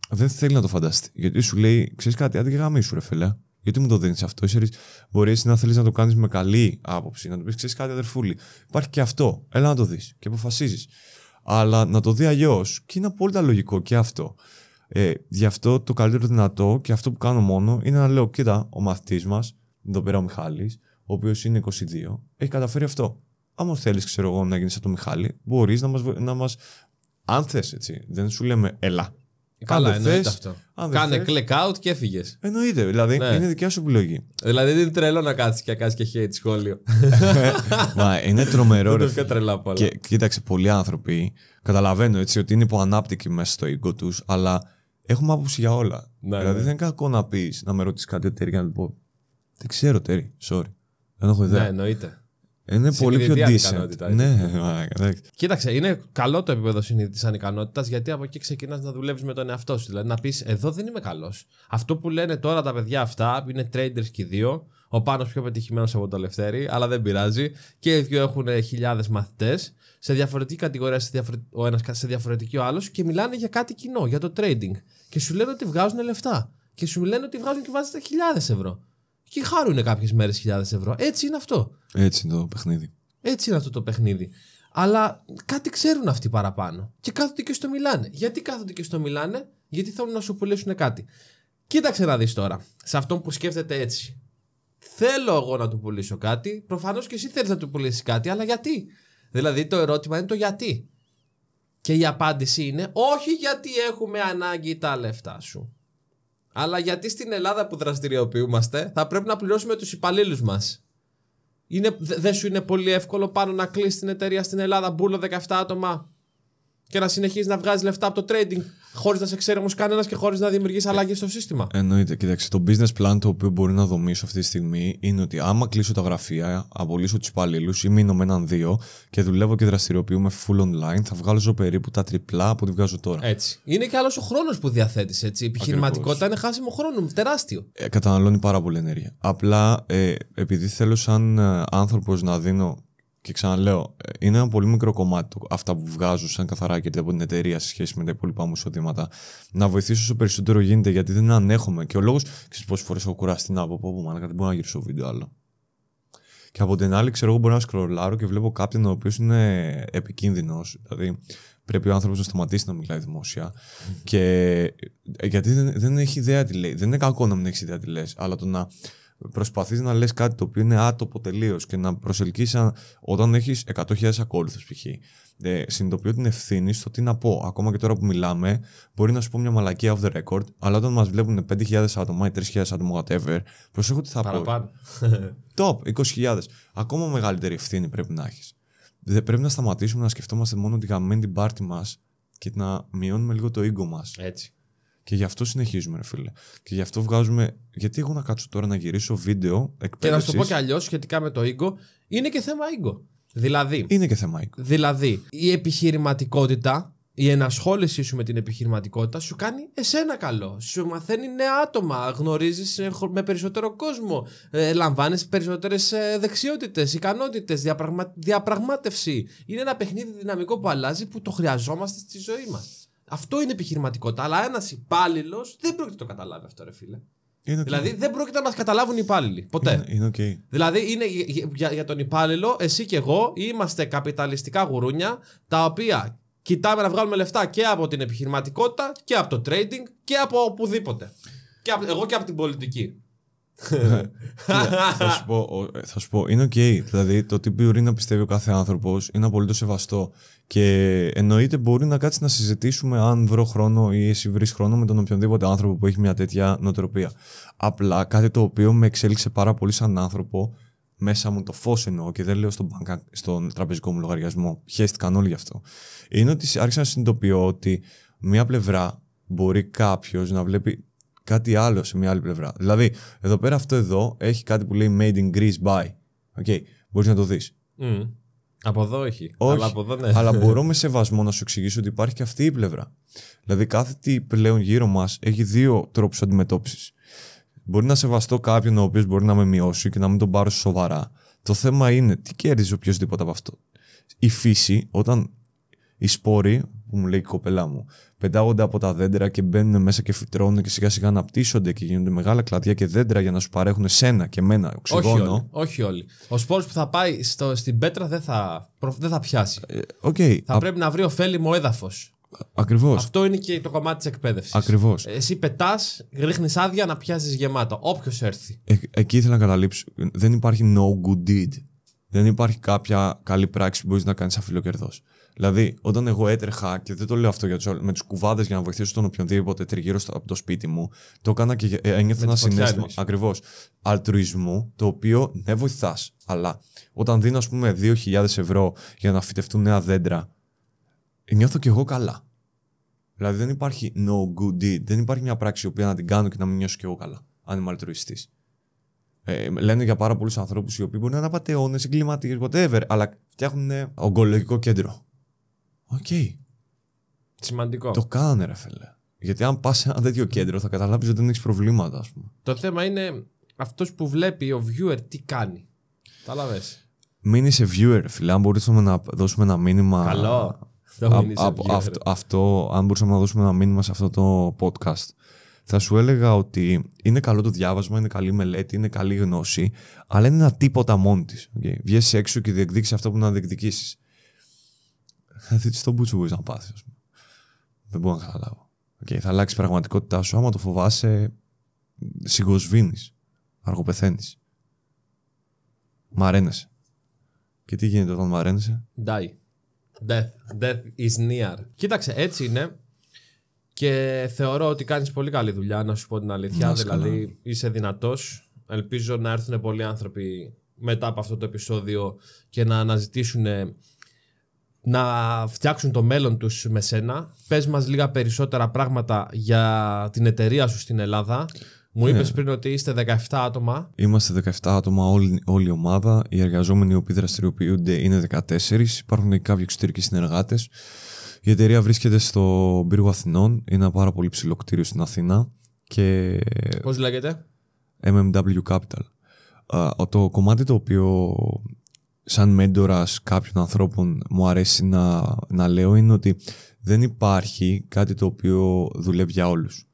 δεν θέλει να το φανταστεί. Γιατί σου λέει, ξέρεις κάτι, άντε γραμμή σου, ρε φίλε. Γιατί μου το δίνεις αυτό, ξέρει, μπορεί να θέλεις να το κάνεις με καλή άποψη, να το πεις, ξέρεις κάτι, αδερφούλη. Υπάρχει και αυτό. Έλα να το δεις και αποφασίζεις. Αλλά να το δει αλλιώς και είναι απόλυτα λογικό και αυτό. Ε, γι' αυτό το καλύτερο δυνατό και αυτό που κάνω μόνο είναι να λέω: Κοίτα, ο μαθητής μας, εδώ πέρα ο Μιχάλης, ο οποίος είναι 22, έχει καταφέρει αυτό άμα θέλεις, ξέρω εγώ, να γίνεις σαν το Μιχάλη, μπορείς να μας. Να μας... Αν θες, έτσι. Δεν σου λέμε ελά. Καλά, αν θες, αυτό. Αν Κάνε θες... click out και έφυγες. Εννοείται. Δηλαδή ναι. είναι δικιά σου επιλογή. Δηλαδή δεν είναι τρελό να κάτσει και να και hate σχόλιο. Μα είναι τρομερό. ρε. τρελά Και κοίταξε, πολλοί άνθρωποι καταλαβαίνω έτσι ότι είναι υποανάπτυκοι μέσα στο οίκο τους, αλλά έχουμε άποψη για όλα. Ναι, ναι. δηλαδή δεν είναι κακό να πεις, να με ρωτήσεις κάτι τέτοιο και να του πω. Δεν ξέρω, Τέρι, sorry. Δεν έχω ιδέα. Ναι, εννοείται. Είναι πολύ πιο decent. Ναι, Κοίταξε, είναι καλό το επίπεδο συνειδητής ανικανότητας γιατί από εκεί ξεκινάς να δουλεύεις με τον εαυτό σου. Δηλαδή να πεις: Εδώ δεν είμαι καλός. Αυτό που λένε τώρα τα παιδιά αυτά είναι traders και δύο. Ο πάνω πιο πετυχημένος από το Λευτέρη, αλλά δεν πειράζει. Και οι δύο έχουν ε, χιλιάδες μαθητές σε διαφορετική κατηγορία, σε διαφορετική, ο ένας σε διαφορετική ο άλλος και μιλάνε για κάτι κοινό, για το trading. Και σου λένε ότι βγάζουν λεφτά. Και σου λένε ότι βγάζουν και βάζετε χιλιάδες ευρώ και χάρουν κάποιες μέρες χιλιάδες ευρώ. Έτσι είναι αυτό. Έτσι είναι το παιχνίδι. Έτσι είναι αυτό το παιχνίδι. Αλλά κάτι ξέρουν αυτοί παραπάνω. Και κάθονται και στο μιλάνε. Γιατί κάθονται και στο μιλάνε, Γιατί θέλουν να σου πουλήσουν κάτι. Κοίταξε να δεις τώρα, σε αυτόν που σκέφτεται έτσι. Θέλω εγώ να του πουλήσω κάτι. Προφανώς και εσύ θέλεις να του πουλήσεις κάτι, αλλά γιατί. Δηλαδή το ερώτημα είναι το γιατί. Και η απάντηση είναι όχι γιατί έχουμε ανάγκη τα λεφτά σου. Αλλά γιατί στην Ελλάδα που δραστηριοποιούμαστε θα πρέπει να πληρώσουμε τους υπαλλήλους μας. Δεν σου είναι πολύ εύκολο πάνω να κλείσει την εταιρεία στην Ελλάδα μπουλο 17 άτομα και να συνεχίζεις να βγάζεις λεφτά από το trading χωρίς να σε ξέρει όμως κανένας και χωρίς να δημιουργήσει αλλαγές στο σύστημα. Εννοείται. Κοιτάξτε, το business plan το οποίο μπορεί να δομήσω αυτή τη στιγμή είναι ότι άμα κλείσω τα γραφεία, απολύσω τους υπαλλήλους ή μείνω με έναν δύο και δουλεύω και δραστηριοποιούμε full online, θα βγάλω περίπου τα τριπλά από ό,τι βγάζω τώρα. Έτσι. Είναι και άλλος ο χρόνος που διαθέτεις. Η επιχειρηματικότητα είναι χάσιμο χρόνο, τεράστιο. Ε, καταναλώνει πάρα πολύ ενέργεια. Απλά ε, επειδή θέλω σαν ε, άνθρωπος να δίνω και ξαναλέω, ε, είναι ένα πολύ μικρό κομμάτι αυτά που βγάζω σαν καθαρά και από την εταιρεία σε σχέση με τα υπόλοιπα μου εισοδήματα. Να βοηθήσω όσο περισσότερο γίνεται γιατί δεν ανέχομαι. Και ο λόγος, ξέρεις πόσες φορές έχω κουραστεί να πω, πω, πω δεν μπορώ να γυρίσω βίντεο άλλο. Και από την άλλη, ξέρω εγώ, μπορώ να σκρολάρω και βλέπω κάποιον ο οποίος είναι επικίνδυνος. Δηλαδή, πρέπει ο άνθρωπος να σταματήσει να μιλάει Και ε, γιατί δεν, δεν έχει ιδέα τι λέει. Δεν είναι κακό να μην έχεις ιδέα τι λες, αλλά το να Προσπαθείς να λες κάτι το οποίο είναι άτομο τελείως και να προσελκύσεις όταν έχεις 100.000 ακόλουθους, π.χ. Ε, συνειδητοποιώ την ευθύνη στο τι να πω. Ακόμα και τώρα που μιλάμε, μπορεί να σου πω μια μαλακία off the record, αλλά όταν μας βλέπουν 5.000 άτομα ή 3.000 άτομα, whatever, προσέχω τι θα Παραπάνω. πω. Top, 20.000. Ακόμα μεγαλύτερη ευθύνη πρέπει να έχεις. Δεν πρέπει να σταματήσουμε να σκεφτόμαστε μόνο τη γαμμένη την πάρτη μας και να μειώνουμε λίγο το ego μας. Έτσι. Και γι' αυτό συνεχίζουμε, ρε φίλε. Και γι' αυτό βγάζουμε. Γιατί εγώ να κάτσω τώρα να γυρίσω βίντεο εκπαίδευση. Και να σου το πω κι αλλιώς σχετικά με το ego, είναι και θέμα ego. Δηλαδή. Είναι και θέμα ego. Δηλαδή, η επιχειρηματικότητα, η ενασχόλησή σου με την επιχειρηματικότητα σου κάνει εσένα καλό. Σου μαθαίνει νέα άτομα, γνωρίζεις με περισσότερο κόσμο, ε, λαμβάνεις περισσότερες ε, δεξιότητες, ικανότητες, διαπραγμάτευση. Είναι ένα παιχνίδι δυναμικό που αλλάζει που το χρειαζόμαστε στη ζωή μας. Αυτό είναι επιχειρηματικότητα. Αλλά ένας υπάλληλος δεν πρόκειται να το καταλάβει αυτό, ρε φίλε. Δηλαδή δεν πρόκειται να μας καταλάβουν οι υπάλληλοι. Ποτέ. Είναι, okay. Δηλαδή είναι, για, για τον υπάλληλο, εσύ και εγώ είμαστε καπιταλιστικά γουρούνια τα οποία κοιτάμε να βγάλουμε λεφτά και από την επιχειρηματικότητα και από το trading και από οπουδήποτε. Και από, εγώ και από την πολιτική. Ναι. θα, σου πω, ε, θα σου πω, είναι ok. Δηλαδή, το τι μπορεί να πιστεύει ο κάθε άνθρωπος είναι απολύτως σεβαστό. Και εννοείται μπορεί να κάτσει να συζητήσουμε αν βρω χρόνο ή εσύ βρεις χρόνο με τον οποιονδήποτε άνθρωπο που έχει μια τέτοια νοοτροπία. Απλά κάτι το οποίο με εξέλιξε πάρα πολύ σαν άνθρωπο, μέσα μου το φως εννοώ και δεν λέω στον, στον τραπεζικό μου λογαριασμό, χαίστηκαν όλοι γι' αυτό. Είναι ότι άρχισα να συνειδητοποιώ ότι μια πλευρά μπορεί κάποιος να βλέπει κάτι άλλο σε μια άλλη πλευρά. Δηλαδή, εδώ πέρα αυτό εδώ έχει κάτι που λέει Made in Greece by. okay, μπορείς να το δεις. Από εδώ έχει. αλλά, από εδώ, ναι. αλλά μπορώ με σεβασμό να σου εξηγήσω ότι υπάρχει και αυτή η πλευρά. Δηλαδή, κάθε τι πλέον γύρω μας έχει δύο τρόπους αντιμετώπισης. Μπορεί να σεβαστώ κάποιον ο οποίος μπορεί να με μειώσει και να μην τον πάρω σοβαρά. Το θέμα είναι τι κέρδιζε οποιοδήποτε από αυτό. Η φύση, όταν οι σπόροι που μου λέει η κοπελά μου. Πετάγονται από τα δέντρα και μπαίνουν μέσα και φυτρώνουν και σιγά σιγά αναπτύσσονται και γίνονται μεγάλα κλαδιά και δέντρα για να σου παρέχουν σένα και μένα οξυγόνο. Όχι όλοι. Όχι Ο σπόρος που θα πάει στο, στην πέτρα δεν θα, δεν θα πιάσει. okay. Ε, θα Α... πρέπει να βρει ωφέλιμο έδαφος. Ακριβώς. Αυτό είναι και το κομμάτι της εκπαίδευσης. Ακριβώς. Εσύ πετάς, ρίχνεις άδεια να πιάσεις γεμάτο, Όποιος έρθει. Ε, εκεί ήθελα να καταλήψω. Δεν υπάρχει no good deed. Δεν υπάρχει κάποια καλή πράξη που μπορείς να κάνεις αφιλοκερδός. Δηλαδή, όταν εγώ έτρεχα, και δεν το λέω αυτό για τους, με του κουβάδες για να βοηθήσω τον οποιονδήποτε τριγύρω στο, από το σπίτι μου, το έκανα και ε, ένιωθα ένα συνέστημα ακριβώς αλτρουισμού, το οποίο ναι, βοηθάς. Αλλά όταν δίνω, ας πούμε, 2.000 ευρώ για να φυτευτούν νέα δέντρα, νιώθω κι εγώ καλά. Δηλαδή, δεν υπάρχει no good deed, δεν υπάρχει μια πράξη η οποία να την κάνω και να μην νιώσω κι εγώ καλά, αν είμαι αλτρουιστής. Ε, λένε για πάρα πολλούς ανθρώπους οι οποίοι μπορεί να είναι απαταιώνες, εγκληματίες, whatever, αλλά φτιάχνουν ε, ογκολογικό κέντρο Οκ. Okay. Σημαντικό. Το κάνανε, ρε φίλε. Γιατί αν πας σε ένα τέτοιο κέντρο, θα καταλάβεις ότι δεν έχεις προβλήματα, ας πούμε. Το θέμα είναι αυτός που βλέπει ο viewer τι κάνει. Κατάλαβε. Μην σε viewer, φίλε. Αν μπορούσαμε να δώσουμε ένα μήνυμα. Καλό. Α, αυτό, αυτό, αν μπορούσαμε να δώσουμε ένα μήνυμα σε αυτό το podcast, θα σου έλεγα ότι είναι καλό το διάβασμα, είναι καλή μελέτη, είναι καλή γνώση, αλλά είναι ένα τίποτα μόνη της. Okay. Βγες έξω και διεκδίκησες αυτό που να διεκδικήσεις θα στον μπούτσο μπορείς να πάθεις. Δεν μπορώ να καταλάβω. Okay, θα αλλάξει η πραγματικότητά σου. Άμα το φοβάσαι, συγκοσβήνει. Αργοπεθαίνει. Μαρένεσαι. Και τι γίνεται όταν μαρένεσαι? Die. Death. Death is near. Κοίταξε, έτσι είναι. Και θεωρώ ότι κάνεις πολύ καλή δουλειά, να σου πω την αλήθεια. δηλαδή, είσαι δυνατός. Ελπίζω να έρθουν πολλοί άνθρωποι μετά από αυτό το επεισόδιο και να αναζητήσουν να φτιάξουν το μέλλον τους με σένα. Πες μας λίγα περισσότερα πράγματα για την εταιρεία σου στην Ελλάδα. Μου ναι. είπες πριν ότι είστε 17 άτομα. Είμαστε 17 άτομα, όλη, όλη η ομάδα. Οι εργαζόμενοι οι οποίοι δραστηριοποιούνται είναι 14. Υπάρχουν και κάποιοι εξωτερικοί συνεργάτες. Η εταιρεία βρίσκεται στο πύργο Αθηνών. Είναι ένα πάρα πολύ ψηλό κτίριο στην Αθήνα. Και... Πώς λέγεται? MMW Capital. Το κομμάτι το οποίο σαν μέντορας κάποιων ανθρώπων μου αρέσει να, να λέω είναι ότι δεν υπάρχει κάτι το οποίο δουλεύει για όλους.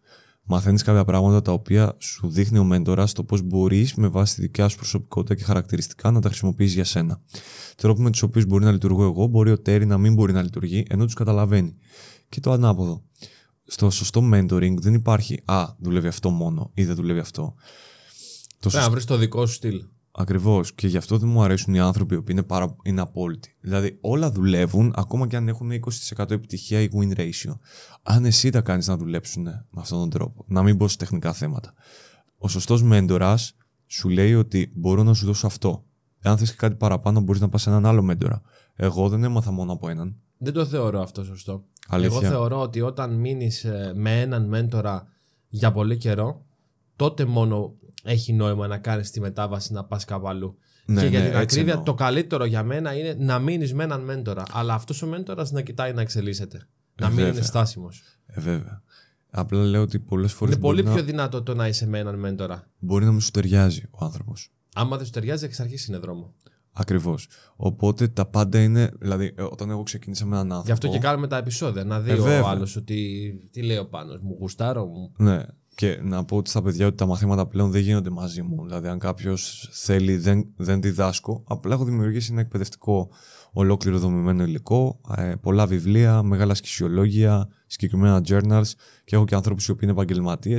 Μαθαίνεις κάποια πράγματα τα οποία σου δείχνει ο μέντορας το πώς μπορείς με βάση τη δικιά σου προσωπικότητα και χαρακτηριστικά να τα χρησιμοποιείς για σένα. τρόποι με τους οποίους μπορεί να λειτουργώ εγώ μπορεί ο Τέρι να μην μπορεί να λειτουργεί ενώ τους καταλαβαίνει. Και το ανάποδο. Στο σωστό mentoring δεν υπάρχει «Α, δουλεύει αυτό μόνο» ή «Δεν δουλεύει αυτό». Πρέπει να το δικό σου στυλ. Ακριβώς. Και γι' αυτό δεν μου αρέσουν οι άνθρωποι που είναι, πάρα... είναι απόλυτοι. Δηλαδή, όλα δουλεύουν ακόμα και αν έχουν 20% επιτυχία ή win ratio. Αν εσύ τα κάνεις να δουλέψουν ναι, με αυτόν τον τρόπο, να μην μπω σε τεχνικά θέματα. Ο σωστός μέντορας σου λέει ότι μπορώ να σου δώσω αυτό. Εάν θες κάτι παραπάνω, μπορείς να πας σε έναν άλλο μέντορα. Εγώ δεν έμαθα μόνο από έναν. Δεν το θεωρώ αυτό σωστό. Εγώ θεωρώ ότι όταν μείνεις ε, με έναν μέντορα για πολύ καιρό, τότε μόνο έχει νόημα να κάνεις τη μετάβαση να πας καβαλού. Ναι, και για ναι, την ακρίβεια, εννοώ. το καλύτερο για μένα είναι να μείνεις με έναν μέντορα. Αλλά αυτός ο μέντορας να κοιτάει να εξελίσσεται. Ε, να μην είναι στάσιμος. Ε, βέβαια. Απλά λέω ότι πολλές φορές. Είναι πολύ να... πιο δυνατό το να είσαι με έναν μέντορα. Μπορεί να μου σου ταιριάζει ο άνθρωπος. Άμα δεν σου ταιριάζει, εξ αρχής είναι δρόμο. Ακριβώς. Οπότε τα πάντα είναι. Δηλαδή, ε, όταν εγώ ξεκίνησα με έναν άνθρωπο. Γι' αυτό και κάνουμε τα επεισόδια. Να δει ε, ο άλλος ότι. Τι λέει ο πάνω, μου γουστάρω μου. Ναι. Και να πω ότι στα παιδιά ότι τα μαθήματα πλέον δεν γίνονται μαζί μου. Δηλαδή, αν κάποιος θέλει, δεν, δεν διδάσκω. Απλά έχω δημιουργήσει ένα εκπαιδευτικό ολόκληρο δομημένο υλικό, ε, πολλά βιβλία, μεγάλα σκησιολόγια, συγκεκριμένα journals και έχω και ανθρώπου οι οποίοι είναι επαγγελματίες.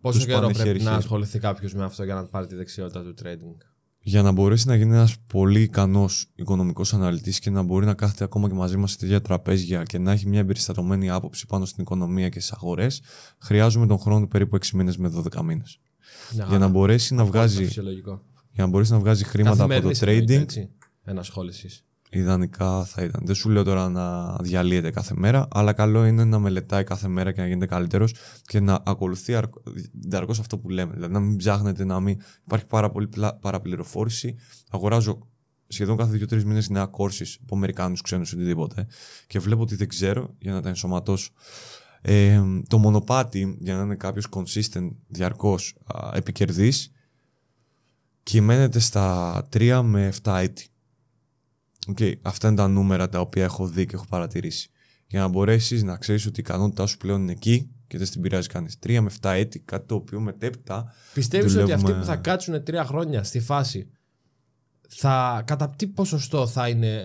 Πόσο τους καιρό πρέπει να ασχοληθεί κάποιος με αυτό για να πάρει τη δεξιότητα του trading για να μπορέσει να γίνει ένας πολύ ικανός οικονομικός αναλυτής και να μπορεί να κάθεται ακόμα και μαζί μας σε τέτοια τραπέζια και να έχει μια εμπεριστατωμένη άποψη πάνω στην οικονομία και στις αγορές, χρειάζομαι τον χρόνο του περίπου 6 μήνες με 12 μήνε. για, να μπορέσει να βγάζει για να μπορέσει να βγάζει χρήματα από το trading. Ενασχόληση ιδανικά θα ήταν. Δεν σου λέω τώρα να διαλύεται κάθε μέρα, αλλά καλό είναι να μελετάει κάθε μέρα και να γίνεται καλύτερος και να ακολουθεί διαρκώς αυτό που λέμε. Δηλαδή να μην ψάχνετε, να μην. Υπάρχει πάρα πολύ παραπληροφόρηση. Αγοράζω σχεδόν κάθε δύο-τρει μήνες νέα courses από Αμερικάνους, ξένους οτιδήποτε και βλέπω ότι δεν ξέρω για να τα ενσωματώσω. Ε, το μονοπάτι για να είναι κάποιος consistent διαρκώς επικερδής κυμαίνεται στα 3 με 7 έτη. Okay, αυτά είναι τα νούμερα τα οποία έχω δει και έχω παρατηρήσει. Για να μπορέσεις να ξέρεις ότι η ικανότητά σου πλέον είναι εκεί και δεν την πειράζει κανείς. Τρία με 7 έτη, κάτι το οποίο μετέπειτα. Πιστεύεις δουλεύουμε... ότι αυτοί που θα κάτσουν τρία χρόνια στη φάση, θα, κατά τι ποσοστό θα είναι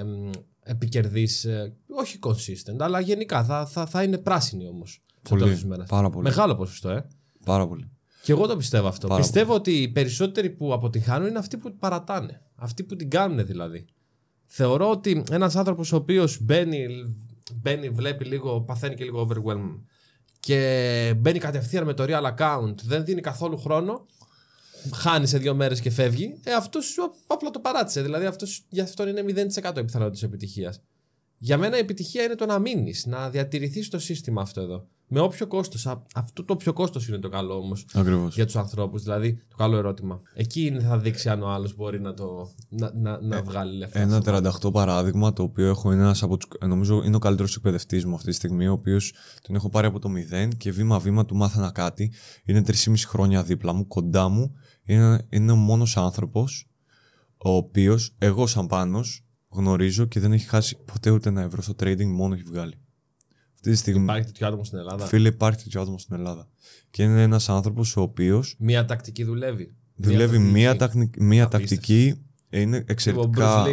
επικερδή, ε, όχι consistent, αλλά γενικά θα, θα, θα είναι πράσινοι όμως. Πολύ, πάρα πολύ. Μεγάλο ποσοστό, ε. Πάρα πολύ. Και εγώ το πιστεύω αυτό. Πάρα πιστεύω πολύ. ότι οι περισσότεροι που αποτυχάνουν είναι αυτοί που παρατάνε. Αυτοί που την κάνουν δηλαδή θεωρώ ότι ένας άνθρωπος ο οποίος μπαίνει, μπαίνει, βλέπει λίγο, παθαίνει και λίγο overwhelm και μπαίνει κατευθείαν με το real account, δεν δίνει καθόλου χρόνο, χάνει σε δύο μέρες και φεύγει, ε, αυτός απλά το παράτησε. Δηλαδή αυτός, για αυτόν είναι 0% η πιθανότητα επιτυχίας. Για μένα η επιτυχία είναι το να μείνεις, να διατηρηθείς το σύστημα αυτό εδώ. Με όποιο κόστος. Αυτό το πιο κόστος είναι το καλό όμως για τους ανθρώπους. Δηλαδή, το καλό ερώτημα. Εκεί είναι θα δείξει αν ο άλλος μπορεί να το να, να, να ε, βγάλει λεφτά. Ένα 38 παράδειγμα το οποίο έχω ένα από τους. Νομίζω είναι ο καλύτερος εκπαιδευτής μου αυτή τη στιγμή, ο οποίος τον έχω πάρει από το μηδέν και βήμα-βήμα του μάθανα κάτι. Είναι 3,5 χρόνια δίπλα μου, κοντά μου. Είναι, είναι ο μόνος άνθρωπος ο οποίος εγώ σαν πάνω γνωρίζω και δεν έχει χάσει ποτέ ούτε ένα ευρώ στο trading, μόνο έχει βγάλει. Αυτή τη στιγμή. Υπάρχει τέτοιο άτομο στην Ελλάδα. Φίλε, υπάρχει τέτοιο άτομο στην Ελλάδα. Και είναι ένας άνθρωπος ο οποίος. Μία τακτική δουλεύει. Δουλεύει μία τακτική. Μία τακτική ε, είναι εξαιρετικά.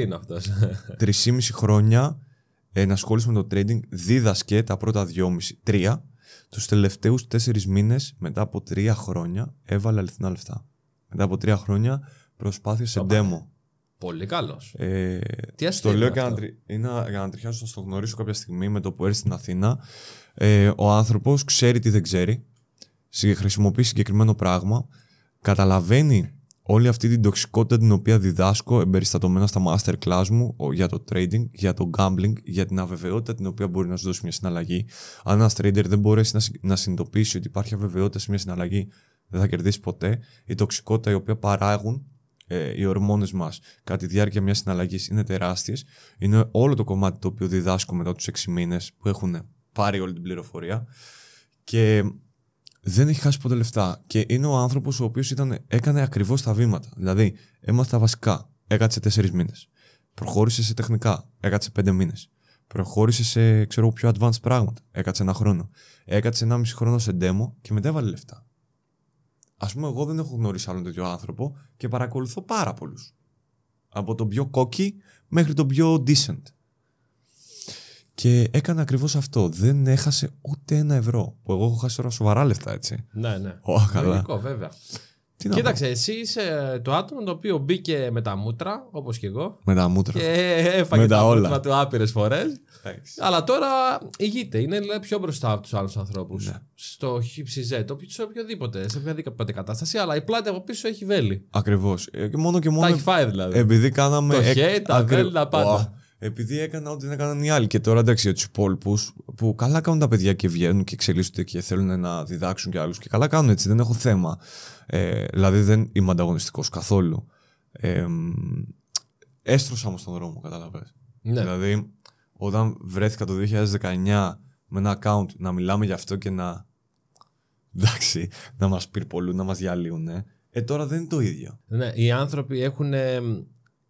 Τρεις ή χρόνια ενασχόλησε με το trading, δίδασκε τα πρώτα δυόμιση, τρία. Τους τελευταίους τέσσερις μήνες, μετά από τρία χρόνια, έβαλε αληθινά λεφτά. Μετά από τρία χρόνια προσπάθησε demo. Πολύ καλός. Ε, Τι το λέω για να, τρι... για να τριχιάσω, να το γνωρίσω κάποια στιγμή με το που έρθει στην Αθήνα. Ε, ο άνθρωπος ξέρει τι δεν ξέρει. Χρησιμοποιεί συγκεκριμένο πράγμα. Καταλαβαίνει όλη αυτή την τοξικότητα την οποία διδάσκω εμπεριστατωμένα στα masterclass μου για το trading, για το gambling, για την αβεβαιότητα την οποία μπορεί να σου δώσει μια συναλλαγή. Αν ένας trader δεν μπορέσει να, να συνειδητοποιήσει ότι υπάρχει αβεβαιότητα σε μια συναλλαγή, δεν θα κερδίσει ποτέ. Η τοξικότητα η οποία παράγουν ε, οι ορμόνες μας κατά τη διάρκεια μιας συναλλαγής είναι τεράστιες. Είναι όλο το κομμάτι το οποίο διδάσκω μετά τους 6 μήνες που έχουν πάρει όλη την πληροφορία και δεν έχει χάσει ποτέ λεφτά. Και είναι ο άνθρωπος ο οποίος έκανε ακριβώς τα βήματα. Δηλαδή έμαθα βασικά, έκατσε 4 μήνες. Προχώρησε σε τεχνικά, έκατσε 5 μήνες. Προχώρησε σε ξέρω, πιο advanced πράγματα. Έκατσε ένα χρόνο. Έκατσε 1,5 χρόνο σε demo και μετέβαλε λεφτά. Ας πούμε, εγώ δεν έχω γνωρίσει άλλον τέτοιο άνθρωπο και παρακολουθώ πάρα πολλούς. Από τον πιο κόκκι μέχρι τον πιο decent. Και έκανα ακριβώς αυτό. Δεν έχασε ούτε ένα ευρώ. Που εγώ έχω χάσει τώρα σοβαρά λεφτά, έτσι. Ναι, ναι. Oh, βέβαια. Τι να Κοίταξε, εσύ είσαι το άτομο το οποίο μπήκε με τα μούτρα, όπως και εγώ. Με τα μούτρα. Και έφαγε με τα, τα όλα. του άπειρες φορές. Αλλά τώρα ηγείται. Είναι πιο μπροστά από τους άλλους ανθρώπους. Ναι. Στο χυψιζέ, το σε οποιοδήποτε, σε οποιαδήποτε κατάσταση. Αλλά η πλάτη από πίσω έχει βέλη. Ακριβώς. Ε, και μόνο και μόνο. Τα έχει φάει δηλαδή. Επειδή κάναμε. Το χέρι, τα βέλη, πάντα. Επειδή έκανα ό,τι έκαναν οι άλλοι. Και τώρα εντάξει για τους υπόλοιπους που καλά κάνουν τα παιδιά και βγαίνουν και εξελίσσονται και θέλουν να διδάξουν και άλλους. Και καλά κάνουν έτσι, δεν έχω θέμα. Ε, δηλαδή δεν είμαι ανταγωνιστικός καθόλου. Ε, έστρωσα όμως τον δρόμο, καταλαβες. Ναι. Δηλαδή, όταν βρέθηκα το 2019 με ένα account να μιλάμε γι' αυτό και να. Εντάξει, να μας πυρπολούν, να μας διαλύουν. Ε, ε, τώρα δεν είναι το ίδιο. Ναι, οι άνθρωποι έχουν ε,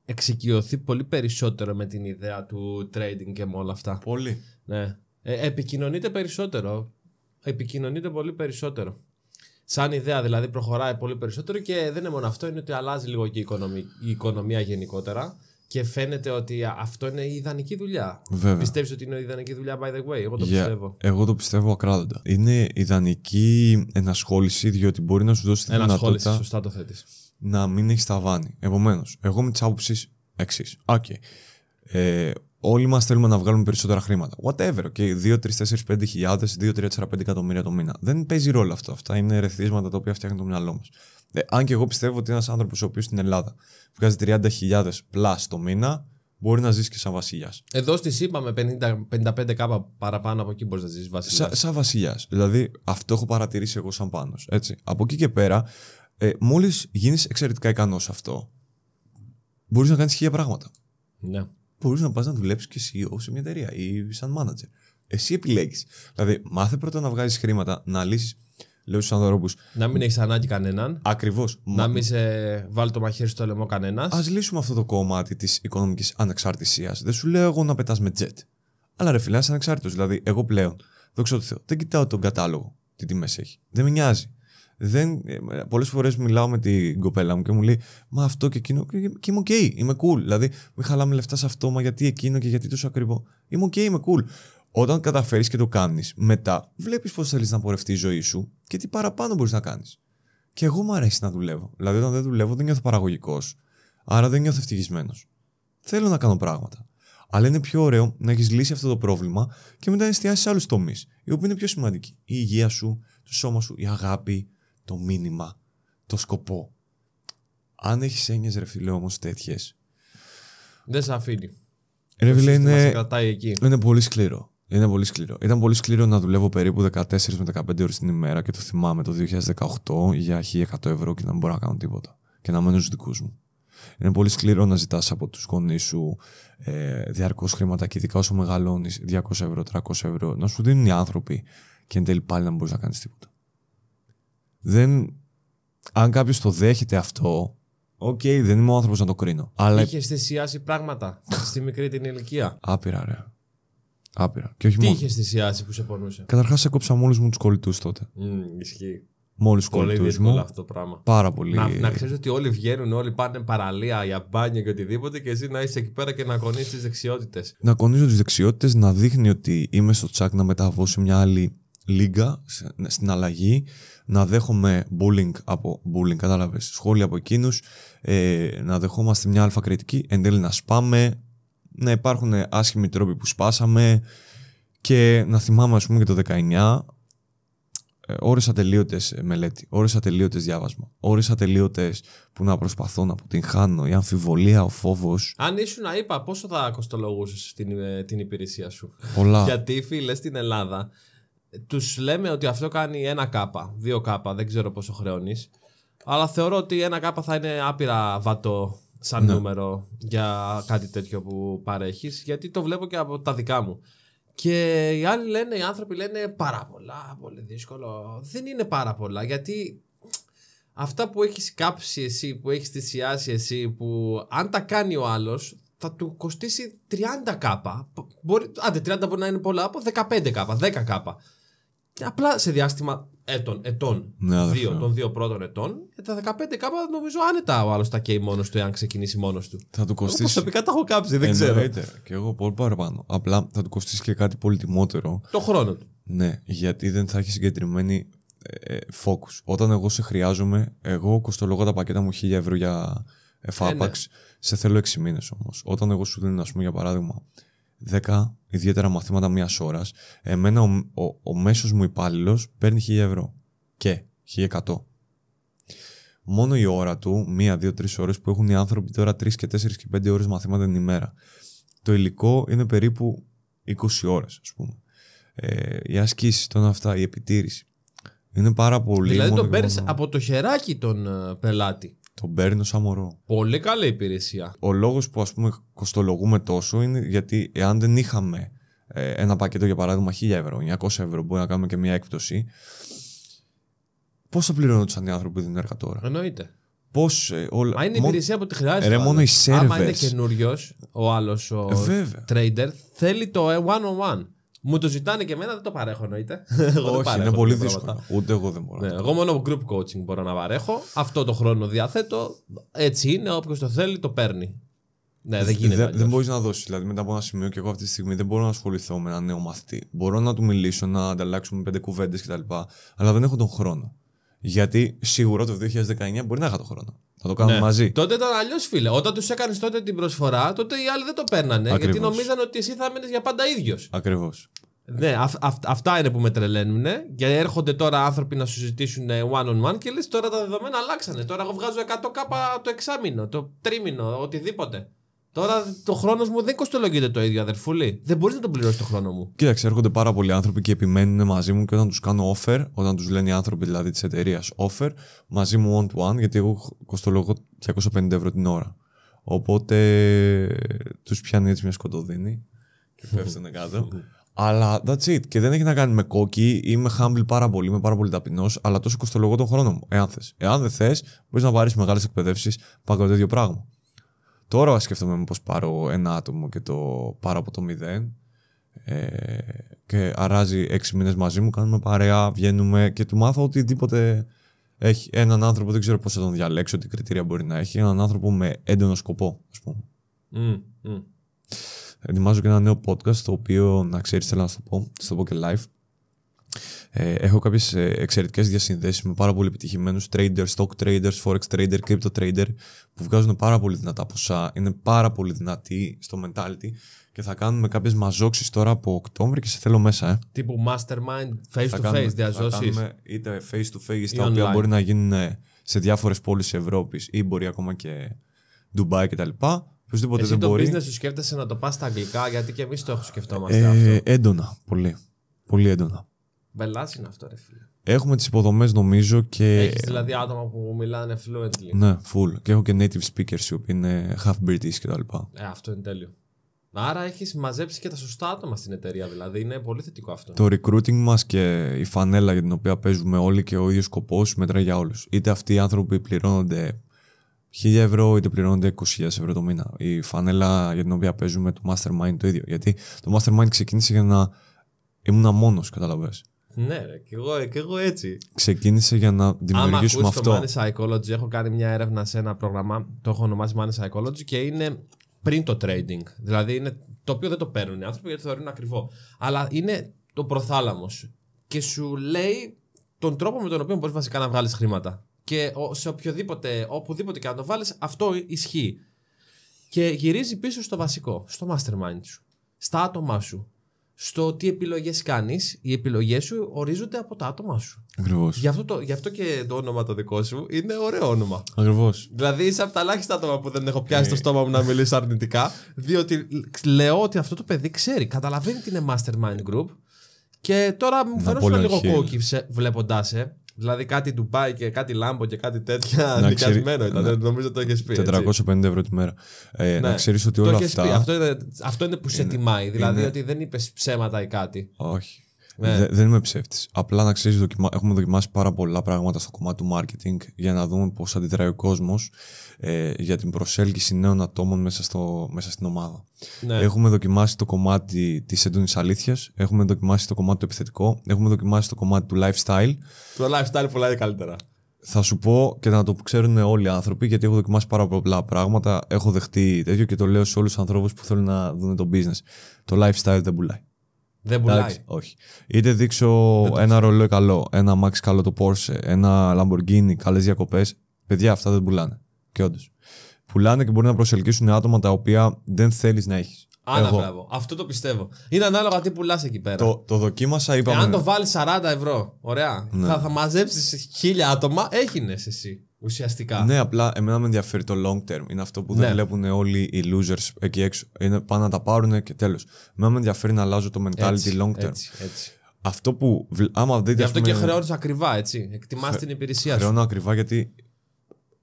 εξοικειωθεί πολύ περισσότερο με την ιδέα του trading και με όλα αυτά. Πολύ. Ναι. Ε, περισσότερο. Επικοινωνείτε πολύ περισσότερο σαν ιδέα δηλαδή προχωράει πολύ περισσότερο και δεν είναι μόνο αυτό, είναι ότι αλλάζει λίγο και η οικονομία, η γενικότερα και φαίνεται ότι αυτό είναι η ιδανική δουλειά. Βέβαια. Πιστεύεις ότι είναι η ιδανική δουλειά by the way, εγώ το πιστεύω. Εγώ το πιστεύω ακράδαντα. Είναι ιδανική ενασχόληση διότι μπορεί να σου δώσει τη δυνατότητα... σωστά το θέτεις. Να μην έχεις ταβάνι. Επομένως, εγώ με τη άποψη εξή. Okay. Ε, Όλοι μας θέλουμε να βγάλουμε περισσότερα χρήματα. Whatever, και 2, 3, 4, 5 χιλιάδε, 2, 3, 4, 5 εκατομμύρια το μήνα. Δεν παίζει ρόλο αυτό. Αυτά είναι ρεθίσματα τα οποία φτιάχνει το μυαλό μας. Ε, αν και εγώ πιστεύω ότι ένας άνθρωπος ο οποίος στην Ελλάδα βγάζει 30.000 πλά το μήνα, μπορεί να ζήσει και σαν βασιλιάς. Εδώ στη ΣΥΠΑ με 55 κάπα παραπάνω από εκεί μπορείς να ζήσει βασιλιάς. Σα, σαν βασιλιάς. Δηλαδή αυτό έχω παρατηρήσει εγώ σαν πάνω. Από εκεί και πέρα, ε, μόλις γίνεις εξαιρετικά ικανός αυτό, μπορείς να κάνεις χίλια πράγματα. Ναι μπορείς να πας να δουλέψεις και εσύ σε μια εταιρεία ή σαν manager. Εσύ επιλέγεις. Δηλαδή, μάθε πρώτα να βγάζεις χρήματα, να λύσεις. Λέω στους ανθρώπους. Να μην έχεις ανάγκη κανέναν. Ακριβώς. Να μην σε βάλει το μαχαίρι στο λαιμό κανένας. Ας λύσουμε αυτό το κομμάτι της οικονομικής ανεξαρτησίας. Δεν σου λέω εγώ να πετάς με τζετ. Αλλά ρε φιλά, ανεξάρτητος. Δηλαδή, εγώ πλέον, δόξα δεν κοιτάω τον κατάλογο τι τιμές έχει. Δεν με νοιάζει δεν, ε, πολλές φορές μιλάω με την κοπέλα μου και μου λέει «Μα αυτό και εκείνο» και, και είμαι οκ, okay, είμαι cool. Δηλαδή, μη χαλάμε λεφτά σε αυτό, μα γιατί εκείνο και γιατί τόσο ακριβό. Είμαι οκ, okay, είμαι cool. Όταν καταφέρεις και το κάνεις, μετά βλέπεις πώς θέλεις να πορευτεί η ζωή σου και τι παραπάνω μπορείς να κάνεις. Και εγώ μου αρέσει να δουλεύω. Δηλαδή, όταν δεν δουλεύω, δεν νιώθω παραγωγικός. Άρα δεν νιώθω ευτυχισμένος. Θέλω να κάνω πράγματα. Αλλά είναι πιο ωραίο να έχεις λύσει αυτό το πρόβλημα και μετά εστιάσεις σε άλλους τομείς, οι οποίοι είναι πιο σημαντικοί. Η υγεία σου, το σώμα σου, η αγάπη, το μήνυμα, το σκοπό. Αν έχεις έννοιες, ρε φίλε, όμως τέτοιες. Δεν σε αφήνει. Ρε φίλε, είναι, εκεί. είναι πολύ σκληρό. Είναι πολύ σκληρό. Ήταν πολύ σκληρό να δουλεύω περίπου 14 με 15 ώρες την ημέρα και το θυμάμαι το 2018 για 1100 ευρώ και να μην μπορώ να κάνω τίποτα. Και να μένω στους δικούς μου. Είναι πολύ σκληρό να ζητάς από τους γονείς σου ε, διαρκώς χρήματα και ειδικά όσο μεγαλώνεις 200 ευρώ, 300 ευρώ, να σου δίνουν οι άνθρωποι και εν τέλει πάλι να μην μπορείς να κάνεις τίποτα δεν. Αν κάποιος το δέχεται αυτό, Οκ, okay, δεν είμαι ο άνθρωπος να το κρίνω. Αλλά... Είχε θυσιάσει πράγματα στη μικρή την ηλικία. Άπειρα, ρε. Άπειρα. Και Τι μόνο... είχες θυσιάσει που σε πονούσε. Καταρχάς, έκοψα μόλις μου τους κολλητούς τότε. Mm, ισχύει. Μόλις τους κολλητού μου. αυτό το Πάρα πολύ. Να, να ξέρεις ότι όλοι βγαίνουν, όλοι πάνε παραλία για μπάνια και οτιδήποτε και εσύ να είσαι εκεί πέρα και να κονεί τις δεξιότητες. Να κονίζω τις δεξιότητες, να δείχνει ότι είμαι στο τσάκ να μεταβώ σε μια άλλη λίγκα, στην αλλαγή, να δέχομαι bullying από bullying, κατάλαβες σχόλια από εκείνους, ε, να δεχόμαστε μια αλφα κριτική, εν τέλει να σπάμε, να υπάρχουν άσχημοι τρόποι που σπάσαμε και να θυμάμαι ας πούμε και το 19, ε, ώρες ατελείωτες ε, μελέτη, ώρες ατελείωτες διάβασμα, ώρες ατελείωτες που να προσπαθώ να αποτυγχάνω, η αμφιβολία, ο φόβος. Αν ήσουν είπα, πόσο θα κοστολογούσες την, ε, την υπηρεσία σου. Πολλά. Γιατί φίλε στην Ελλάδα τους λέμε ότι αυτό κάνει ένα κάπα, δύο κάπα, δεν ξέρω πόσο χρεώνεις. Αλλά θεωρώ ότι ένα κάπα θα είναι άπειρα βατό σαν ναι. νούμερο για κάτι τέτοιο που παρέχεις, γιατί το βλέπω και από τα δικά μου. Και οι άλλοι λένε, οι άνθρωποι λένε πάρα πολλά, πολύ δύσκολο. Δεν είναι πάρα πολλά, γιατί αυτά που έχεις κάψει εσύ, που έχεις θυσιάσει εσύ, που αν τα κάνει ο άλλος, θα του κοστίσει 30 κάπα. Μπορεί, άντε, 30 μπορεί να είναι πολλά από 15 κάπα, 10 κάπα απλά σε διάστημα έτων, ετών, ναι, δύο, των δύο πρώτων ετών, ε, τα 15 κάπα νομίζω άνετα ο άλλος τα καίει μόνος του, εάν ξεκινήσει μόνος του. Θα του κοστίσει. Εγώ προσωπικά τα έχω κάψει, δεν Εννοείται. ξέρω. Και εγώ πολύ παραπάνω. Απλά θα του κοστίσει και κάτι πολύτιμότερο. Το χρόνο του. Ναι, γιατί δεν θα έχει συγκεκριμένη ε, ε, focus. Όταν εγώ σε χρειάζομαι, εγώ κοστολογώ τα πακέτα μου 1000 ευρώ για εφάπαξ. Ε, ναι. Σε θέλω 6 μήνες όμως. Όταν εγώ σου δίνω, ας πούμε, για παράδειγμα, 10 ιδιαίτερα μαθήματα μιας ώρας, εμένα ο, ο, μέσος μου υπάλληλος παίρνει 1000 ευρώ και 1100. Μόνο η ώρα του, μία, δύο, τρεις ώρες που έχουν οι άνθρωποι τώρα τρεις και τέσσερις και πέντε ώρες μαθήματα την ημέρα. Το υλικό είναι περίπου 20 ώρες, ας πούμε. Ε, οι ασκήσεις, τον αυτά, η επιτήρηση. Είναι πάρα πολύ. Δηλαδή, τον παίρνεις από το χεράκι τον ε, πελάτη. Τον παίρνω σαν μωρό. Πολύ καλή υπηρεσία. Ο λόγος που ας πούμε κοστολογούμε τόσο είναι γιατί εάν δεν είχαμε ε, ένα πακέτο για παράδειγμα 1000 ευρώ, 900 ευρώ, μπορεί να κάνουμε και μια έκπτωση. Πώ θα πληρώνω οι άνθρωποι που δίνουν τώρα. Εννοείται. Πώς. Ε, όλα... Μα είναι η υπηρεσία που τη χρειάζεται. Ρε, μόνο οι Άμα είναι καινούριος ο άλλος ο ε, trader, θέλει το one-on-one. Μου το ζητάνε και εμένα, δεν το παρέχω εννοείται. Όχι, παρέχω, είναι πολύ δύσκολο. Ούτε εγώ δεν μπορώ. Ναι, εγώ μόνο group coaching μπορώ να παρέχω. Αυτό το χρόνο διαθέτω. Έτσι είναι, όποιος το θέλει το παίρνει. Ναι, δεν γίνεται. Δεν, δεν μπορείς να δώσεις. Δηλαδή, μετά από ένα σημείο και εγώ αυτή τη στιγμή δεν μπορώ να ασχοληθώ με έναν νέο μαθητή. Μπορώ να του μιλήσω, να ανταλλάξουμε πέντε κουβέντες κτλ. Αλλά δεν έχω τον χρόνο. Γιατί σίγουρα το 2019 μπορεί να είχα τον χρόνο. Θα το κάνουμε ναι. μαζί. Τότε ήταν αλλιώς, φίλε. Όταν τους έκανες τότε την προσφορά, τότε οι άλλοι δεν το παίρνανε. Γιατί νομίζαν ότι εσύ θα μείνεις για πάντα ίδιος. Ακριβώς. Ναι, αυτά είναι που με τρελαίνουν. Και έρχονται τώρα άνθρωποι να συζητήσουν ε, one on one και λες τώρα τα δεδομένα αλλάξανε. Τώρα εγώ βγάζω 100 κάπα το εξάμηνο, το τρίμηνο, οτιδήποτε. Τώρα το χρόνος μου δεν κοστολογείται το ίδιο, αδερφούλη. Δεν μπορείς να τον πληρώσεις το χρόνο μου. Κοίταξε, έρχονται πάρα πολλοί άνθρωποι και επιμένουν μαζί μου και όταν τους κάνω offer, όταν τους λένε οι άνθρωποι δηλαδή της εταιρείας offer, μαζί μου one-to-one, γιατί εγώ κοστολογώ 250 ευρώ την ώρα. Οπότε τους πιάνει έτσι μια σκοτοδίνη και πέφτουν κάτω. Αλλά that's it. Και δεν έχει να κάνει με κόκκι. Είμαι humble πάρα πολύ, είμαι πάρα πολύ ταπεινός, αλλά τόσο κοστολογώ τον χρόνο μου. Εάν θες. Εάν δεν θες, μπορείς να πάρεις μεγάλες εκπαιδεύσεις πάνω το ίδιο πράγμα. Τώρα σκέφτομαι μήπως πάρω ένα άτομο και το πάρω από το μηδέν. Ε, και αράζει έξι μήνες μαζί μου, κάνουμε παρέα, βγαίνουμε και του μάθω οτιδήποτε έχει. Έναν άνθρωπο, δεν ξέρω πώς θα τον διαλέξω, τι κριτήρια μπορεί να έχει. Έναν άνθρωπο με έντονο σκοπό, ας πούμε. Mm, ετοιμάζω και ένα νέο podcast το οποίο να ξέρεις θέλω να σου το πω, το πω και live. Ε, έχω κάποιες εξαιρετικές διασυνδέσεις με πάρα πολύ επιτυχημένους traders, stock traders, forex trader, crypto trader που βγάζουν πάρα πολύ δυνατά ποσά, είναι πάρα πολύ δυνατοί στο mentality και θα κάνουμε κάποιες μαζόξεις τώρα από Οκτώβρη και σε θέλω μέσα. Ε. Τύπου mastermind, face to face διαζώσεις. Θα είτε face to face, τα οποία μπορεί να γίνουν σε διάφορες πόλεις της ή μπορεί ακόμα και Ντουμπάι κτλ. Οπωσδήποτε δεν το μπορεί. business σου σκέφτεσαι να το πας στα αγγλικά, γιατί και εμείς το έχουμε σκεφτόμαστε ε, αυτό. Έντονα. Πολύ. Πολύ έντονα. Μπελάς είναι αυτό, ρε φίλε. Έχουμε τις υποδομές, νομίζω. Και... Έχεις δηλαδή άτομα που μιλάνε fluently. Ναι, full. Και έχω και native speakers οι οποίοι είναι half British κτλ. Ε, αυτό είναι τέλειο. Άρα έχεις μαζέψει και τα σωστά άτομα στην εταιρεία, δηλαδή είναι πολύ θετικό αυτό. Το recruiting μας και η φανέλα για την οποία παίζουμε όλοι και ο ίδιος σκοπός μετράει για όλους. Είτε αυτοί οι άνθρωποι πληρώνονται 1000 ευρώ είτε πληρώνονται 20.000 ευρώ το μήνα. Η φανέλα για την οποία παίζουμε το Mastermind το ίδιο. Γιατί το Mastermind ξεκίνησε για να Ήμουν μόνος, καταλαβέ. Ναι, ρε, και εγώ, και εγώ έτσι. Ξεκίνησε για να δημιουργήσουμε αυτό. Άμα το Money Psychology, έχω κάνει μια έρευνα σε ένα πρόγραμμα, το έχω ονομάσει Money Psychology και είναι πριν το trading. Δηλαδή είναι το οποίο δεν το παίρνουν οι άνθρωποι γιατί το θεωρούν ακριβό. Αλλά είναι το προθάλαμος σου. Και σου λέει τον τρόπο με τον οποίο μπορείς βασικά να βγάλεις χρήματα και σε οποιοδήποτε, οπουδήποτε και να το βάλεις, αυτό ισχύει. Και γυρίζει πίσω στο βασικό, στο mastermind σου, στα άτομά σου, στο τι επιλογές κάνεις. Οι επιλογές σου ορίζονται από τα άτομά σου. Ακριβώς. Γι, αυτό γι' αυτό και το όνομα το δικό σου είναι ωραίο όνομα. Ακριβώς. Δηλαδή είσαι από τα ελάχιστα άτομα που δεν έχω ε. πιάσει το στόμα μου να μιλήσω αρνητικά, διότι λέω ότι αυτό το παιδί ξέρει, καταλαβαίνει τι είναι mastermind group. Και τώρα μου φαίνεται λίγο κόκκι βλέποντάς ε. Δηλαδή κάτι Ντουμπάι και κάτι Λάμπο και κάτι τέτοια. δικασμένο. ήταν. Νομίζω το έχεις πει. 450 ευρώ τη μέρα. Ε, ναι. Να ξέρεις ότι όλα αυτά. Αυτό, είναι, που σε τιμάει. Δηλαδή ότι δεν είπες ψέματα ή κάτι. Όχι. Ναι. δεν είμαι ψεύτης. Απλά να ξέρεις, δοκιμα... έχουμε δοκιμάσει πάρα πολλά πράγματα στο κομμάτι του marketing για να δούμε πώς αντιδράει ο κόσμος ε, για την προσέλκυση νέων ατόμων μέσα, στο, μέσα στην ομάδα. Ναι. Έχουμε δοκιμάσει το κομμάτι της έντονης αλήθειας, έχουμε δοκιμάσει το κομμάτι του επιθετικό, έχουμε δοκιμάσει το κομμάτι του lifestyle. Το lifestyle πολλά καλύτερα. Θα σου πω και να το ξέρουν όλοι οι άνθρωποι, γιατί έχω δοκιμάσει πάρα πολλά πράγματα. Έχω δεχτεί τέτοιο και το λέω σε όλους τους ανθρώπους που θέλουν να δουν το business. Το lifestyle δεν πουλάει. Δεν πουλάει. όχι. Είτε δείξω ένα ρολόι καλό, ένα Max καλό το Porsche, ένα Lamborghini, καλές διακοπές. Παιδιά, αυτά δεν πουλάνε. Και όντως. Πουλάνε και μπορεί να προσελκύσουν άτομα τα οποία δεν θέλεις να έχεις. Άρα, μπράβο. Αυτό το πιστεύω. Είναι ανάλογα τι πουλάς εκεί πέρα. Το, το δοκίμασα, είπαμε. Εάν το βάλεις 40 ευρώ, ωραία. Ναι. Θα, θα μαζέψεις χίλια άτομα, έγινε εσύ. Ουσιαστικά. Ναι, απλά εμένα με ενδιαφέρει το long term. Είναι αυτό που δεν ναι. βλέπουν όλοι οι losers εκεί έξω. Είναι πάνε να τα πάρουν και τέλος. Εμένα με ενδιαφέρει να αλλάζω το mentality έτσι, long term. Έτσι, έτσι. Αυτό που. Άμα δείτε. Γι' αυτό πούμε, και χρεώνεις ακριβά, έτσι. Εκτιμάς την υπηρεσία σου. Χρεώνω ακριβά γιατί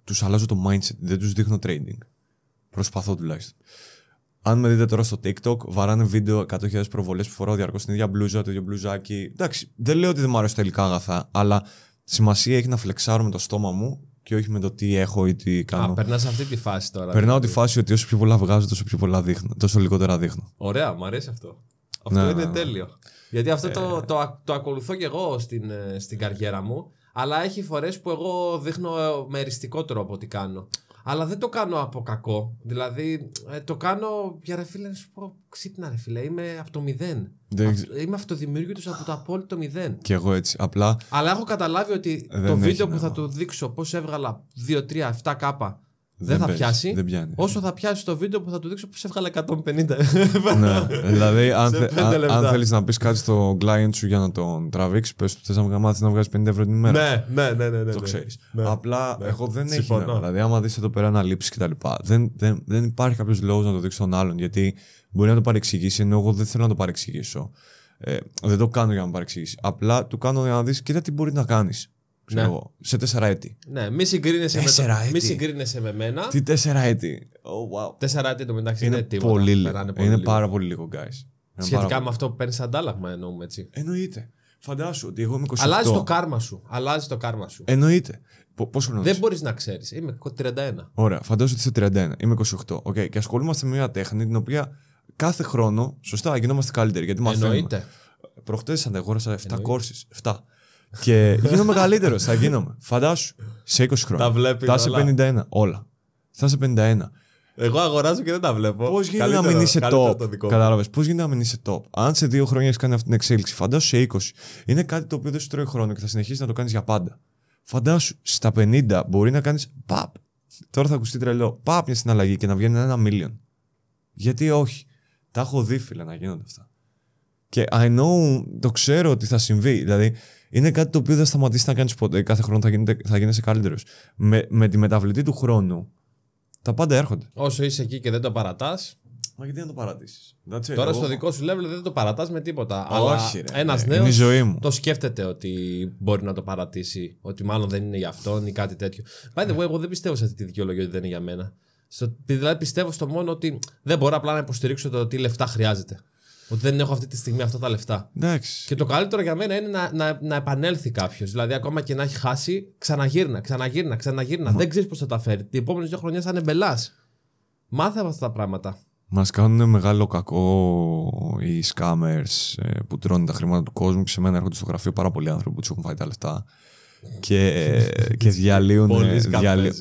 τους αλλάζω το mindset, δεν τους δείχνω trading. Προσπαθώ τουλάχιστον. Αν με δείτε τώρα στο TikTok, βαράνε βίντεο 100.000 προβολές που φοράω διαρκώς την ίδια μπλούζα, το ίδιο μπλουζάκι. Εντάξει, δεν λέω ότι δεν μου αρέσει τελικά αγαθά, αλλά σημασία έχει να φλεξάρω με το στόμα μου και όχι με το τι έχω ή τι κάνω. Α, περνάς αυτή τη φάση τώρα. Περνάω δηλαδή. τη φάση ότι όσο πιο πολλά βγάζω, τόσο πιο πολλά δείχνω. Τόσο λιγότερα δείχνω. Ωραία, μου αρέσει αυτό. Αυτό ναι, είναι ναι, ναι. τέλειο. Γιατί αυτό ε. το, το, ακολουθώ κι εγώ στην, ε, στην καριέρα μου. Αλλά έχει φορές που εγώ δείχνω ε, με εριστικό τρόπο τι κάνω. Αλλά δεν το κάνω από κακό. Δηλαδή ε, το κάνω για ρε φίλε, να σου πω ξύπνα ρε φίλε. Είμαι από το μηδέν. Δεν... είμαι αυτοδημιούργητος από το απόλυτο μηδέν. Και εγώ έτσι. Απλά. Αλλά έχω καταλάβει ότι το βίντεο που θα του δείξω πώς έβγαλα 2-3-7 κάπα δεν, θα πιάσει. Όσο θα πιάσει το βίντεο που θα του δείξω που σε έβγαλε 150 ευρώ. ναι. δηλαδή, αν, θέλεις να πεις κάτι στο client σου για να τον τραβήξεις, πες του θες να μάθει να βγάζεις 50 ευρώ την ημέρα. Ναι, ναι, ναι. ναι, ναι το ναι. ξέρεις. Απλά εγώ δεν έχει νόημα. Δηλαδή, άμα δεις εδώ πέρα να αναλήψει κτλ. Δεν, λοιπά. δεν υπάρχει κάποιος λόγος να το δείξεις τον άλλον γιατί μπορεί να το παρεξηγήσει ενώ εγώ δεν θέλω να το παρεξηγήσω. Ε, δεν το κάνω για να παρεξηγήσει. Απλά του κάνω για να δεις, κοίτα τι μπορεί να κάνεις ναι. εγώ, σε τέσσερα έτη. Ναι, μη συγκρίνεσαι, με, το... μη συγκρίνεσαι με μένα. Τι τέσσερα έτη. Oh, wow. Τέσσερα έτη το μεταξύ είναι, είναι τίποτα. Πολύ λίγο. Είναι πολύ λίγο. πάρα πολύ λίγο, guys. Είναι Σχετικά με αυτό που παίρνεις αντάλλαγμα, εννοούμε έτσι. Εννοείται. Φαντάσου ότι εγώ είμαι 28. Αλλάζει το κάρμα σου. Αλλάζει το κάρμα σου. Εννοείται. Πόσο Δεν μπορείς να ξέρεις. Είμαι 31. Ωραία, φαντάζομαι ότι είσαι 31. Είμαι 28. Okay. Και ασχολούμαστε με μια τέχνη την οποία κάθε χρόνο, σωστά, γινόμαστε καλύτεροι. Γιατί μαθαίνουμε. Εννοείται. Προχτές αντεγόρασα 7 κόρσει και γίνω μεγαλύτερο, Θα γίνομαι. Φαντάσου. Σε 20 χρόνια. Τα βλέπεις. Θα είσαι 51. Όλα. Θα είσαι 51. Εγώ αγοράζω και δεν τα βλέπω. Πώς γίνεται να μην είσαι top. Κατάλαβες. Πώς γίνεται να μην σε top. Αν σε δύο χρόνια έχεις κάνει αυτή την εξέλιξη, φαντάσου σε 20. Είναι κάτι το οποίο δεν σου τρώει χρόνο και θα συνεχίσεις να το κάνεις για πάντα. Φαντάσου στα 50 μπορεί να κάνεις παπ. Τώρα θα ακουστεί τρελό. Παπ μιας συναλλαγή και να βγαίνει ένα million. Γιατί όχι. Τα έχω δει, φίλε, να γίνονται αυτά. Και I know, το ξέρω ότι θα συμβεί. Δηλαδή, είναι κάτι το οποίο δεν σταματήσει να κάνεις ποτέ. Κάθε χρόνο θα, γίνεται, θα γίνεσαι καλύτερος. Με, με τη μεταβλητή του χρόνου, τα πάντα έρχονται. Όσο είσαι εκεί και δεν το παρατάς, Μα γιατί να το παρατήσεις. Τώρα στο δικό σου level δεν το παρατάς με τίποτα. Αλλά ένα νέο το σκέφτεται ότι μπορεί να το παρατήσει. Ότι μάλλον δεν είναι για αυτόν ή κάτι τέτοιο. By the way, εγώ δεν πιστεύω σε αυτή τη δικαιολογία ότι δεν είναι για μένα. Στο, δηλαδή πιστεύω στο μόνο ότι δεν μπορώ απλά να υποστηρίξω το τι λεφτά χρειάζεται. Ότι δεν έχω αυτή τη στιγμή αυτά τα λεφτά. Εντάξει. Και το καλύτερο για μένα είναι να, να, να επανέλθει κάποιος. Δηλαδή, ακόμα και να έχει χάσει, ξαναγύρνα, ξαναγύρνα, ξαναγύρνα. Δεν ξέρεις πώς θα τα φέρει. Τι επόμενες δύο χρόνια θα είναι μπελάς. Μάθε αυτά τα πράγματα. Μας κάνουν μεγάλο κακό οι scammers ε, που τρώνε τα χρήματα του κόσμου. Και σε μένα έρχονται στο γραφείο πάρα πολλοί άνθρωποι που τους έχουν φάει τα λεφτά. Και, ε, και διαλύουν. διαλύ...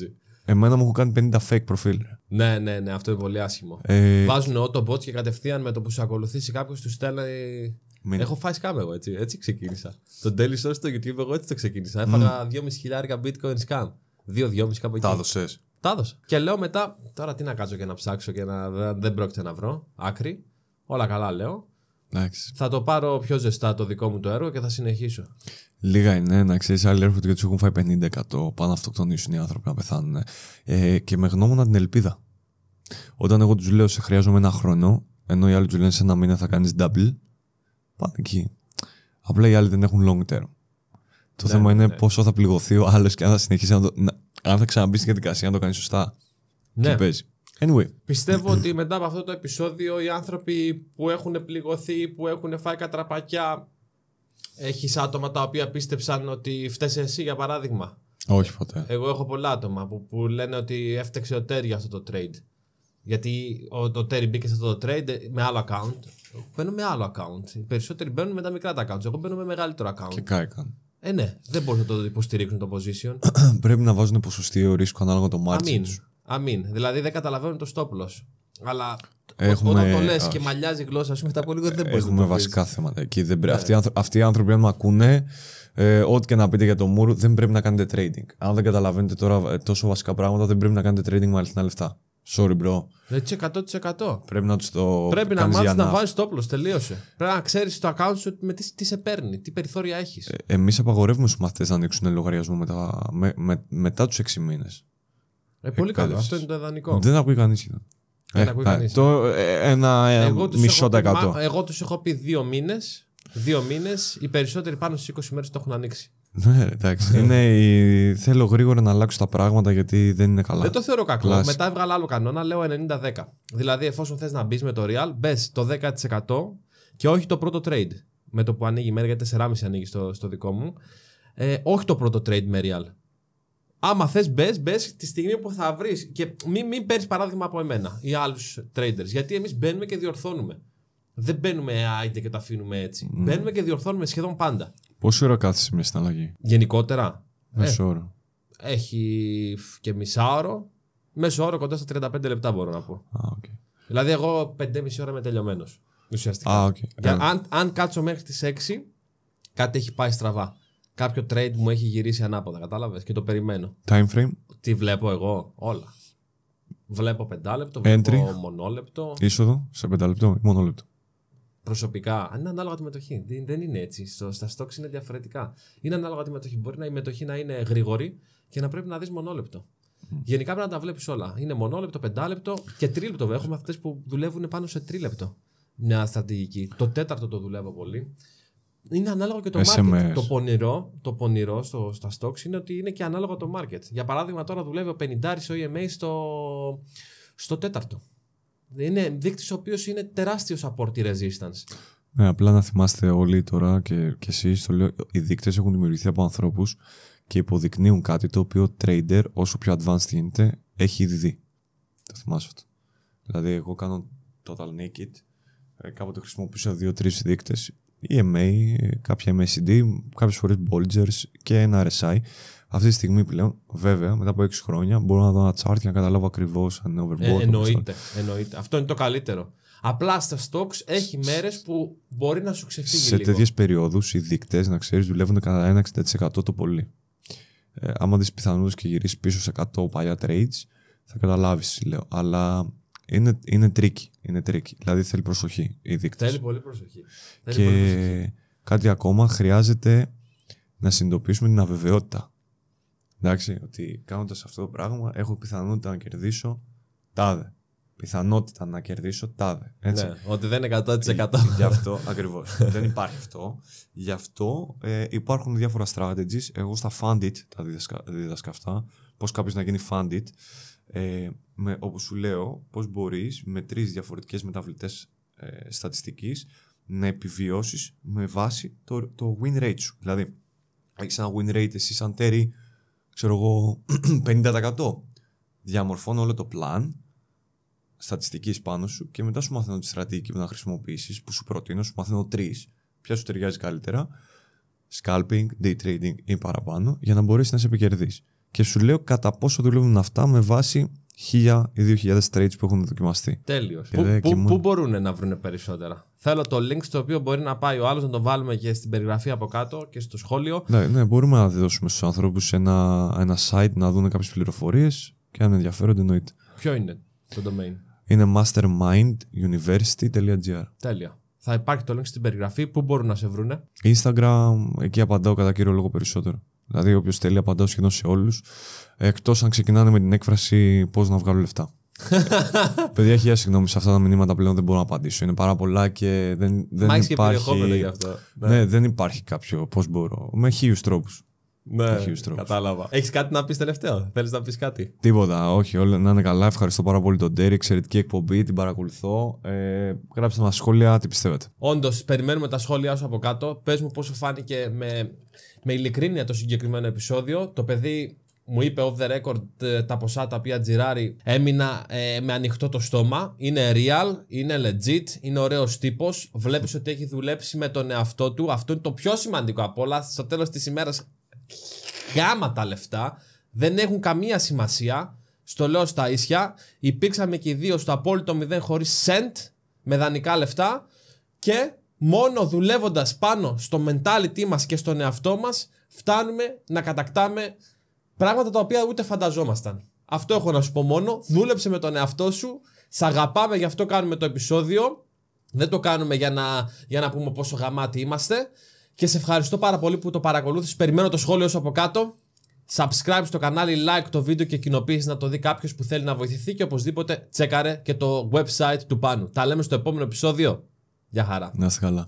Εμένα μου έχουν κάνει 50 fake profile. Ναι, ναι, ναι, αυτό είναι πολύ άσχημο. Ε... Βάζουν ό,τι bots και κατευθείαν με το που σε ακολουθήσει κάποιος τους στέλνει. Μην... Έχω φάει σκάμ εγώ έτσι. Έτσι ξεκίνησα. το Daily Source στο YouTube εγώ έτσι το ξεκίνησα. Έφαγα 2.500 bitcoin scam. 2-2,5 κάπου εκεί. Τα έδωσες. Τα έδωσα. Και λέω μετά, τώρα τι να κάτσω και να ψάξω και να δεν πρόκειται να βρω άκρη. Όλα καλά λέω. Εντάξει. Θα το πάρω πιο ζεστά το δικό μου το έργο και θα συνεχίσω. Λίγα είναι να ξέρεις, άλλοι έρχονται και τους έχουν φάει 50% πάνω να αυτοκτονήσουν οι άνθρωποι να πεθάνουν. Ε, και με γνώμονα την ελπίδα. Όταν εγώ τους λέω σε χρειάζομαι ένα χρόνο, ενώ οι άλλοι τους λένε σε ένα μήνα θα κάνεις double, πάνε εκεί. Απλά οι άλλοι δεν έχουν long term. Το ναι, θέμα ναι, είναι ναι. πόσο θα πληγωθεί ο άλλος και αν θα συνεχίσει να το. αν θα ξαναμπεί στην διαδικασία να το κάνει σωστά. Ναι. Και παίζει. Anyway. Πιστεύω ότι μετά από αυτό το επεισόδιο οι άνθρωποι που έχουν πληγωθεί, που έχουν φάει κατραπακιά, έχεις άτομα τα οποία πίστεψαν ότι φταίει εσύ για παράδειγμα. Όχι ποτέ. Εγώ έχω πολλά άτομα που, λένε ότι έφταξε ο Τέρι για αυτό το trade. Γιατί ο, το Terry μπήκε σε αυτό το trade με άλλο account. Μπαίνω με άλλο account. Οι περισσότεροι μπαίνουν με τα μικρά τα accounts. Εγώ μπαίνω με μεγαλύτερο account. Και κάηκαν. Ε, ναι, δεν μπορούν να το υποστηρίξουν το position. Πρέπει να βάζουν ποσοστό ρίσκο ανάλογα το margin. Αμήν αμήν. Δηλαδή δεν καταλαβαίνουν το στόπλο. Αλλά Έχουμε... Όταν το λες και μαλλιάζει η γλώσσα σου μετά από λίγο δεν μπορείς να το βασικά θέματα εκεί. Δεν ναι. αυτοί, οι άνθρωποι, αν με ακούνε, ε, ό,τι και να πείτε για το Μούρου, δεν πρέπει να κάνετε trading. Αν δεν καταλαβαίνετε τώρα ε, τόσο βασικά πράγματα, δεν πρέπει να κάνετε trading με αληθινά λεφτά. Sorry, bro. Έτσι ε, 100%. Πρέπει να τους το. Πρέπει να μάθει να βάζει το όπλο. Τελείωσε. Πρέπει να ξέρεις το account σου με τι, τι σε παίρνει, τι περιθώρια έχεις. Ε, Εμείς απαγορεύουμε στους μαθητές να ανοίξουν λογαριασμό μετά, με, μετά τους 6 μήνες. Ε, πολύ καλό. Αυτό είναι το ιδανικό. Δεν ακούει κανείς. Δεν ε, ακούει κανεί. Ε, ένα ε, μισό δεκατό. Εγώ τους έχω πει δύο μήνες. Δύο μήνες. Οι περισσότεροι πάνω στις 20 μέρες το έχουν ανοίξει. Ναι, εντάξει. Ναι. είναι Θέλω γρήγορα να αλλάξω τα πράγματα γιατί δεν είναι καλά. Δεν το θεωρώ Λάση. Μετά έβγαλα άλλο κανόνα, λέω 90-10. Δηλαδή, εφόσον θες να μπεις με το Real, μπες το 10% και όχι το πρώτο trade. Με το που ανοίγει η μέρα, γιατί 4,5 ανοίγει στο, στο δικό μου. Ε, όχι το πρώτο trade με Real. Άμα θες, μπες, μπες τη στιγμή που θα βρεις. Και μην, μην παίρνεις παράδειγμα από εμένα ή άλλους traders. Γιατί εμείς μπαίνουμε και διορθώνουμε. Δεν μπαίνουμε άιντε και τα αφήνουμε έτσι. Mm. Μπαίνουμε και διορθώνουμε σχεδόν πάντα. Πόση ώρα κάθεσαι μέσα στην αλλαγή, Γενικότερα. Μέσο ε, Έχει και μισά ώρα, Μέσο όρο κοντά στα 35 λεπτά μπορώ να πω. okay. Δηλαδή, εγώ 5,5 ώρα είμαι τελειωμένος. Ουσιαστικά. okay. αν, αν κάτσω μέχρι τις 6, κάτι έχει πάει στραβά κάποιο trade μου έχει γυρίσει ανάποδα, κατάλαβες και το περιμένω. Time frame. Τι βλέπω εγώ, όλα. Βλέπω πεντάλεπτο, βλέπω μονόλεπτο. Είσοδο σε πεντάλεπτο ή μονόλεπτο. Προσωπικά, είναι ανάλογα τη μετοχή. Δεν είναι έτσι. Στα stocks είναι διαφορετικά. Είναι ανάλογα τη μετοχή. Μπορεί να η μετοχή να είναι γρήγορη και να πρέπει να δεις μονόλεπτο. Γενικά πρέπει να τα βλέπεις όλα. Είναι μονόλεπτο, πεντάλεπτο και τρίλεπτο. Έχουμε αυτές που δουλεύουν πάνω σε τρίλεπτο μια στρατηγική. Το τέταρτο το δουλεύω πολύ είναι ανάλογο και το SMS. market. Το πονηρό, το πονηρό στο, στα stocks είναι ότι είναι και ανάλογο το market. Για παράδειγμα, τώρα δουλεύει ο 50 ο EMA στο, στο τέταρτο. Είναι δείκτης ο οποίος είναι τεράστιος από τη resistance. Ναι, απλά να θυμάστε όλοι τώρα και, και εσείς το λέω, οι δείκτες έχουν δημιουργηθεί από ανθρώπους και υποδεικνύουν κάτι το οποίο ο trader, όσο πιο advanced γίνεται, έχει ήδη δει. Το θυμάσαι αυτό. Δηλαδή, εγώ κάνω total naked, ε, κάποτε χρησιμοποιούσα δύο-τρει δείκτες EMA, κάποια MSD, κάποιες φορές Bolgers και ένα RSI. Αυτή τη στιγμή πλέον, βέβαια, μετά από 6 χρόνια, μπορώ να δω ένα chart και να καταλάβω ακριβώς αν είναι overbought. Ε, εννοείται, εννοείται. Αυτό είναι το καλύτερο. Απλά στα stocks έχει μέρες που μπορεί να σου ξεφύγει. Σε τέτοιες περιόδους οι δείκτες, να ξέρεις, δουλεύουν ένα 1-60% το πολύ. Ε, άμα δεις πιθανότητες και γυρίσεις πίσω σε 100 παλιά trades, θα καταλάβεις, λέω. Αλλά είναι, είναι τρίκι. Είναι τρίκι. Δηλαδή θέλει προσοχή η δείκτης. Θέλει πολύ προσοχή. Και πολύ προσοχή. κάτι ακόμα, χρειάζεται να συνειδητοποιήσουμε την αβεβαιότητα. Εντάξει, ότι κάνοντας αυτό το πράγμα έχω πιθανότητα να κερδίσω τάδε. Πιθανότητα να κερδίσω τάδε. Έτσι. Ναι, ότι δεν είναι 100%. Γι' αυτό ακριβώς. δεν υπάρχει αυτό. Γι' αυτό ε, υπάρχουν διάφορα strategies. Εγώ στα fundit τα δίδασκα, δίδασκα αυτά. Πώς κάποιος να γίνει fundit ε, με, όπως σου λέω πώς μπορείς με τρεις διαφορετικές μεταβλητές ε, στατιστικής να επιβιώσεις με βάση το, το win rate σου. Δηλαδή, έχεις ένα win rate εσύ σαν τέρι, ξέρω εγώ, 50%. Διαμορφώνω όλο το plan στατιστικής πάνω σου και μετά σου μαθαίνω τη στρατηγική που να χρησιμοποιήσεις, που σου προτείνω, σου μαθαίνω τρεις. Ποια σου ταιριάζει καλύτερα, scalping, day trading ή παραπάνω, για να μπορέσεις να σε επικερδίσει και σου λέω κατά πόσο δουλεύουν αυτά με βάση χίλια ή 2000 trades που έχουν δοκιμαστεί. Τέλειος. Πού, μπορούν να βρουν περισσότερα. Θέλω το link στο οποίο μπορεί να πάει ο άλλος να το βάλουμε και στην περιγραφή από κάτω και στο σχόλιο. Ναι, ναι μπορούμε να δώσουμε στους ανθρώπους ένα, ένα site να δουν κάποιες πληροφορίες και αν ενδιαφέρονται εννοείται. Ποιο είναι το domain, Είναι masterminduniversity.gr. Τέλεια. Θα υπάρχει το link στην περιγραφή. Πού μπορούν να σε βρούνε. Instagram, εκεί απαντάω κατά κύριο λόγο περισσότερο. Δηλαδή, όποιος θέλει, απαντάω σχεδόν σε όλους. Εκτός αν ξεκινάνε με την έκφραση πώς να βγάλω λεφτά. Παιδιά, χιλιά συγγνώμη, σε αυτά τα μηνύματα πλέον δεν μπορώ να απαντήσω. Είναι πάρα πολλά και δεν, δεν υπάρχει. και περιεχόμενο γι' αυτό. Ναι, ναι. δεν υπάρχει κάποιο πώς μπορώ. Με χίλιους τρόπους. Ναι, κατάλαβα. Έχεις κάτι να πεις τελευταίο. Θέλεις να πεις κάτι. Τίποτα, όχι. Όλα να είναι καλά. Ευχαριστώ πάρα πολύ τον Τέρι. Εξαιρετική εκπομπή, την παρακολουθώ. Ε, γράψτε μας σχόλια, τι πιστεύετε. Όντως, περιμένουμε τα σχόλιά σου από κάτω. Πες μου πόσο φάνηκε με, με ειλικρίνεια το συγκεκριμένο επεισόδιο. Το παιδί μου είπε off the record ε, τα ποσά τα οποία τζιράρι Έμεινα ε, με ανοιχτό το στόμα. Είναι real, είναι legit, είναι ωραίος τύπος. Βλέπεις ότι έχει δουλέψει με τον εαυτό του. Αυτό είναι το πιο σημαντικό απ' όλα. Στο τέλος της ημέρας γάμα τα λεφτά, δεν έχουν καμία σημασία. Στο λέω στα ίσια. Υπήρξαμε και οι δύο στο απόλυτο μηδέν χωρίς cent με δανεικά λεφτά και μόνο δουλεύοντας πάνω στο mentality μας και στον εαυτό μας, φτάνουμε να κατακτάμε πράγματα τα οποία ούτε φανταζόμασταν. Αυτό έχω να σου πω μόνο. Δούλεψε με τον εαυτό σου. Σ' αγαπάμε, γι' αυτό κάνουμε το επεισόδιο. Δεν το κάνουμε για να, για να πούμε πόσο γαμάτι είμαστε και σε ευχαριστώ πάρα πολύ που το παρακολούθησες. Περιμένω το σχόλιο σου από κάτω. Subscribe στο κανάλι, like το βίντεο και κοινοποίηση να το δει κάποιος που θέλει να βοηθηθεί και οπωσδήποτε τσέκαρε και το website του πάνω. Τα λέμε στο επόμενο επεισόδιο. Γεια χαρά. Να σε καλά.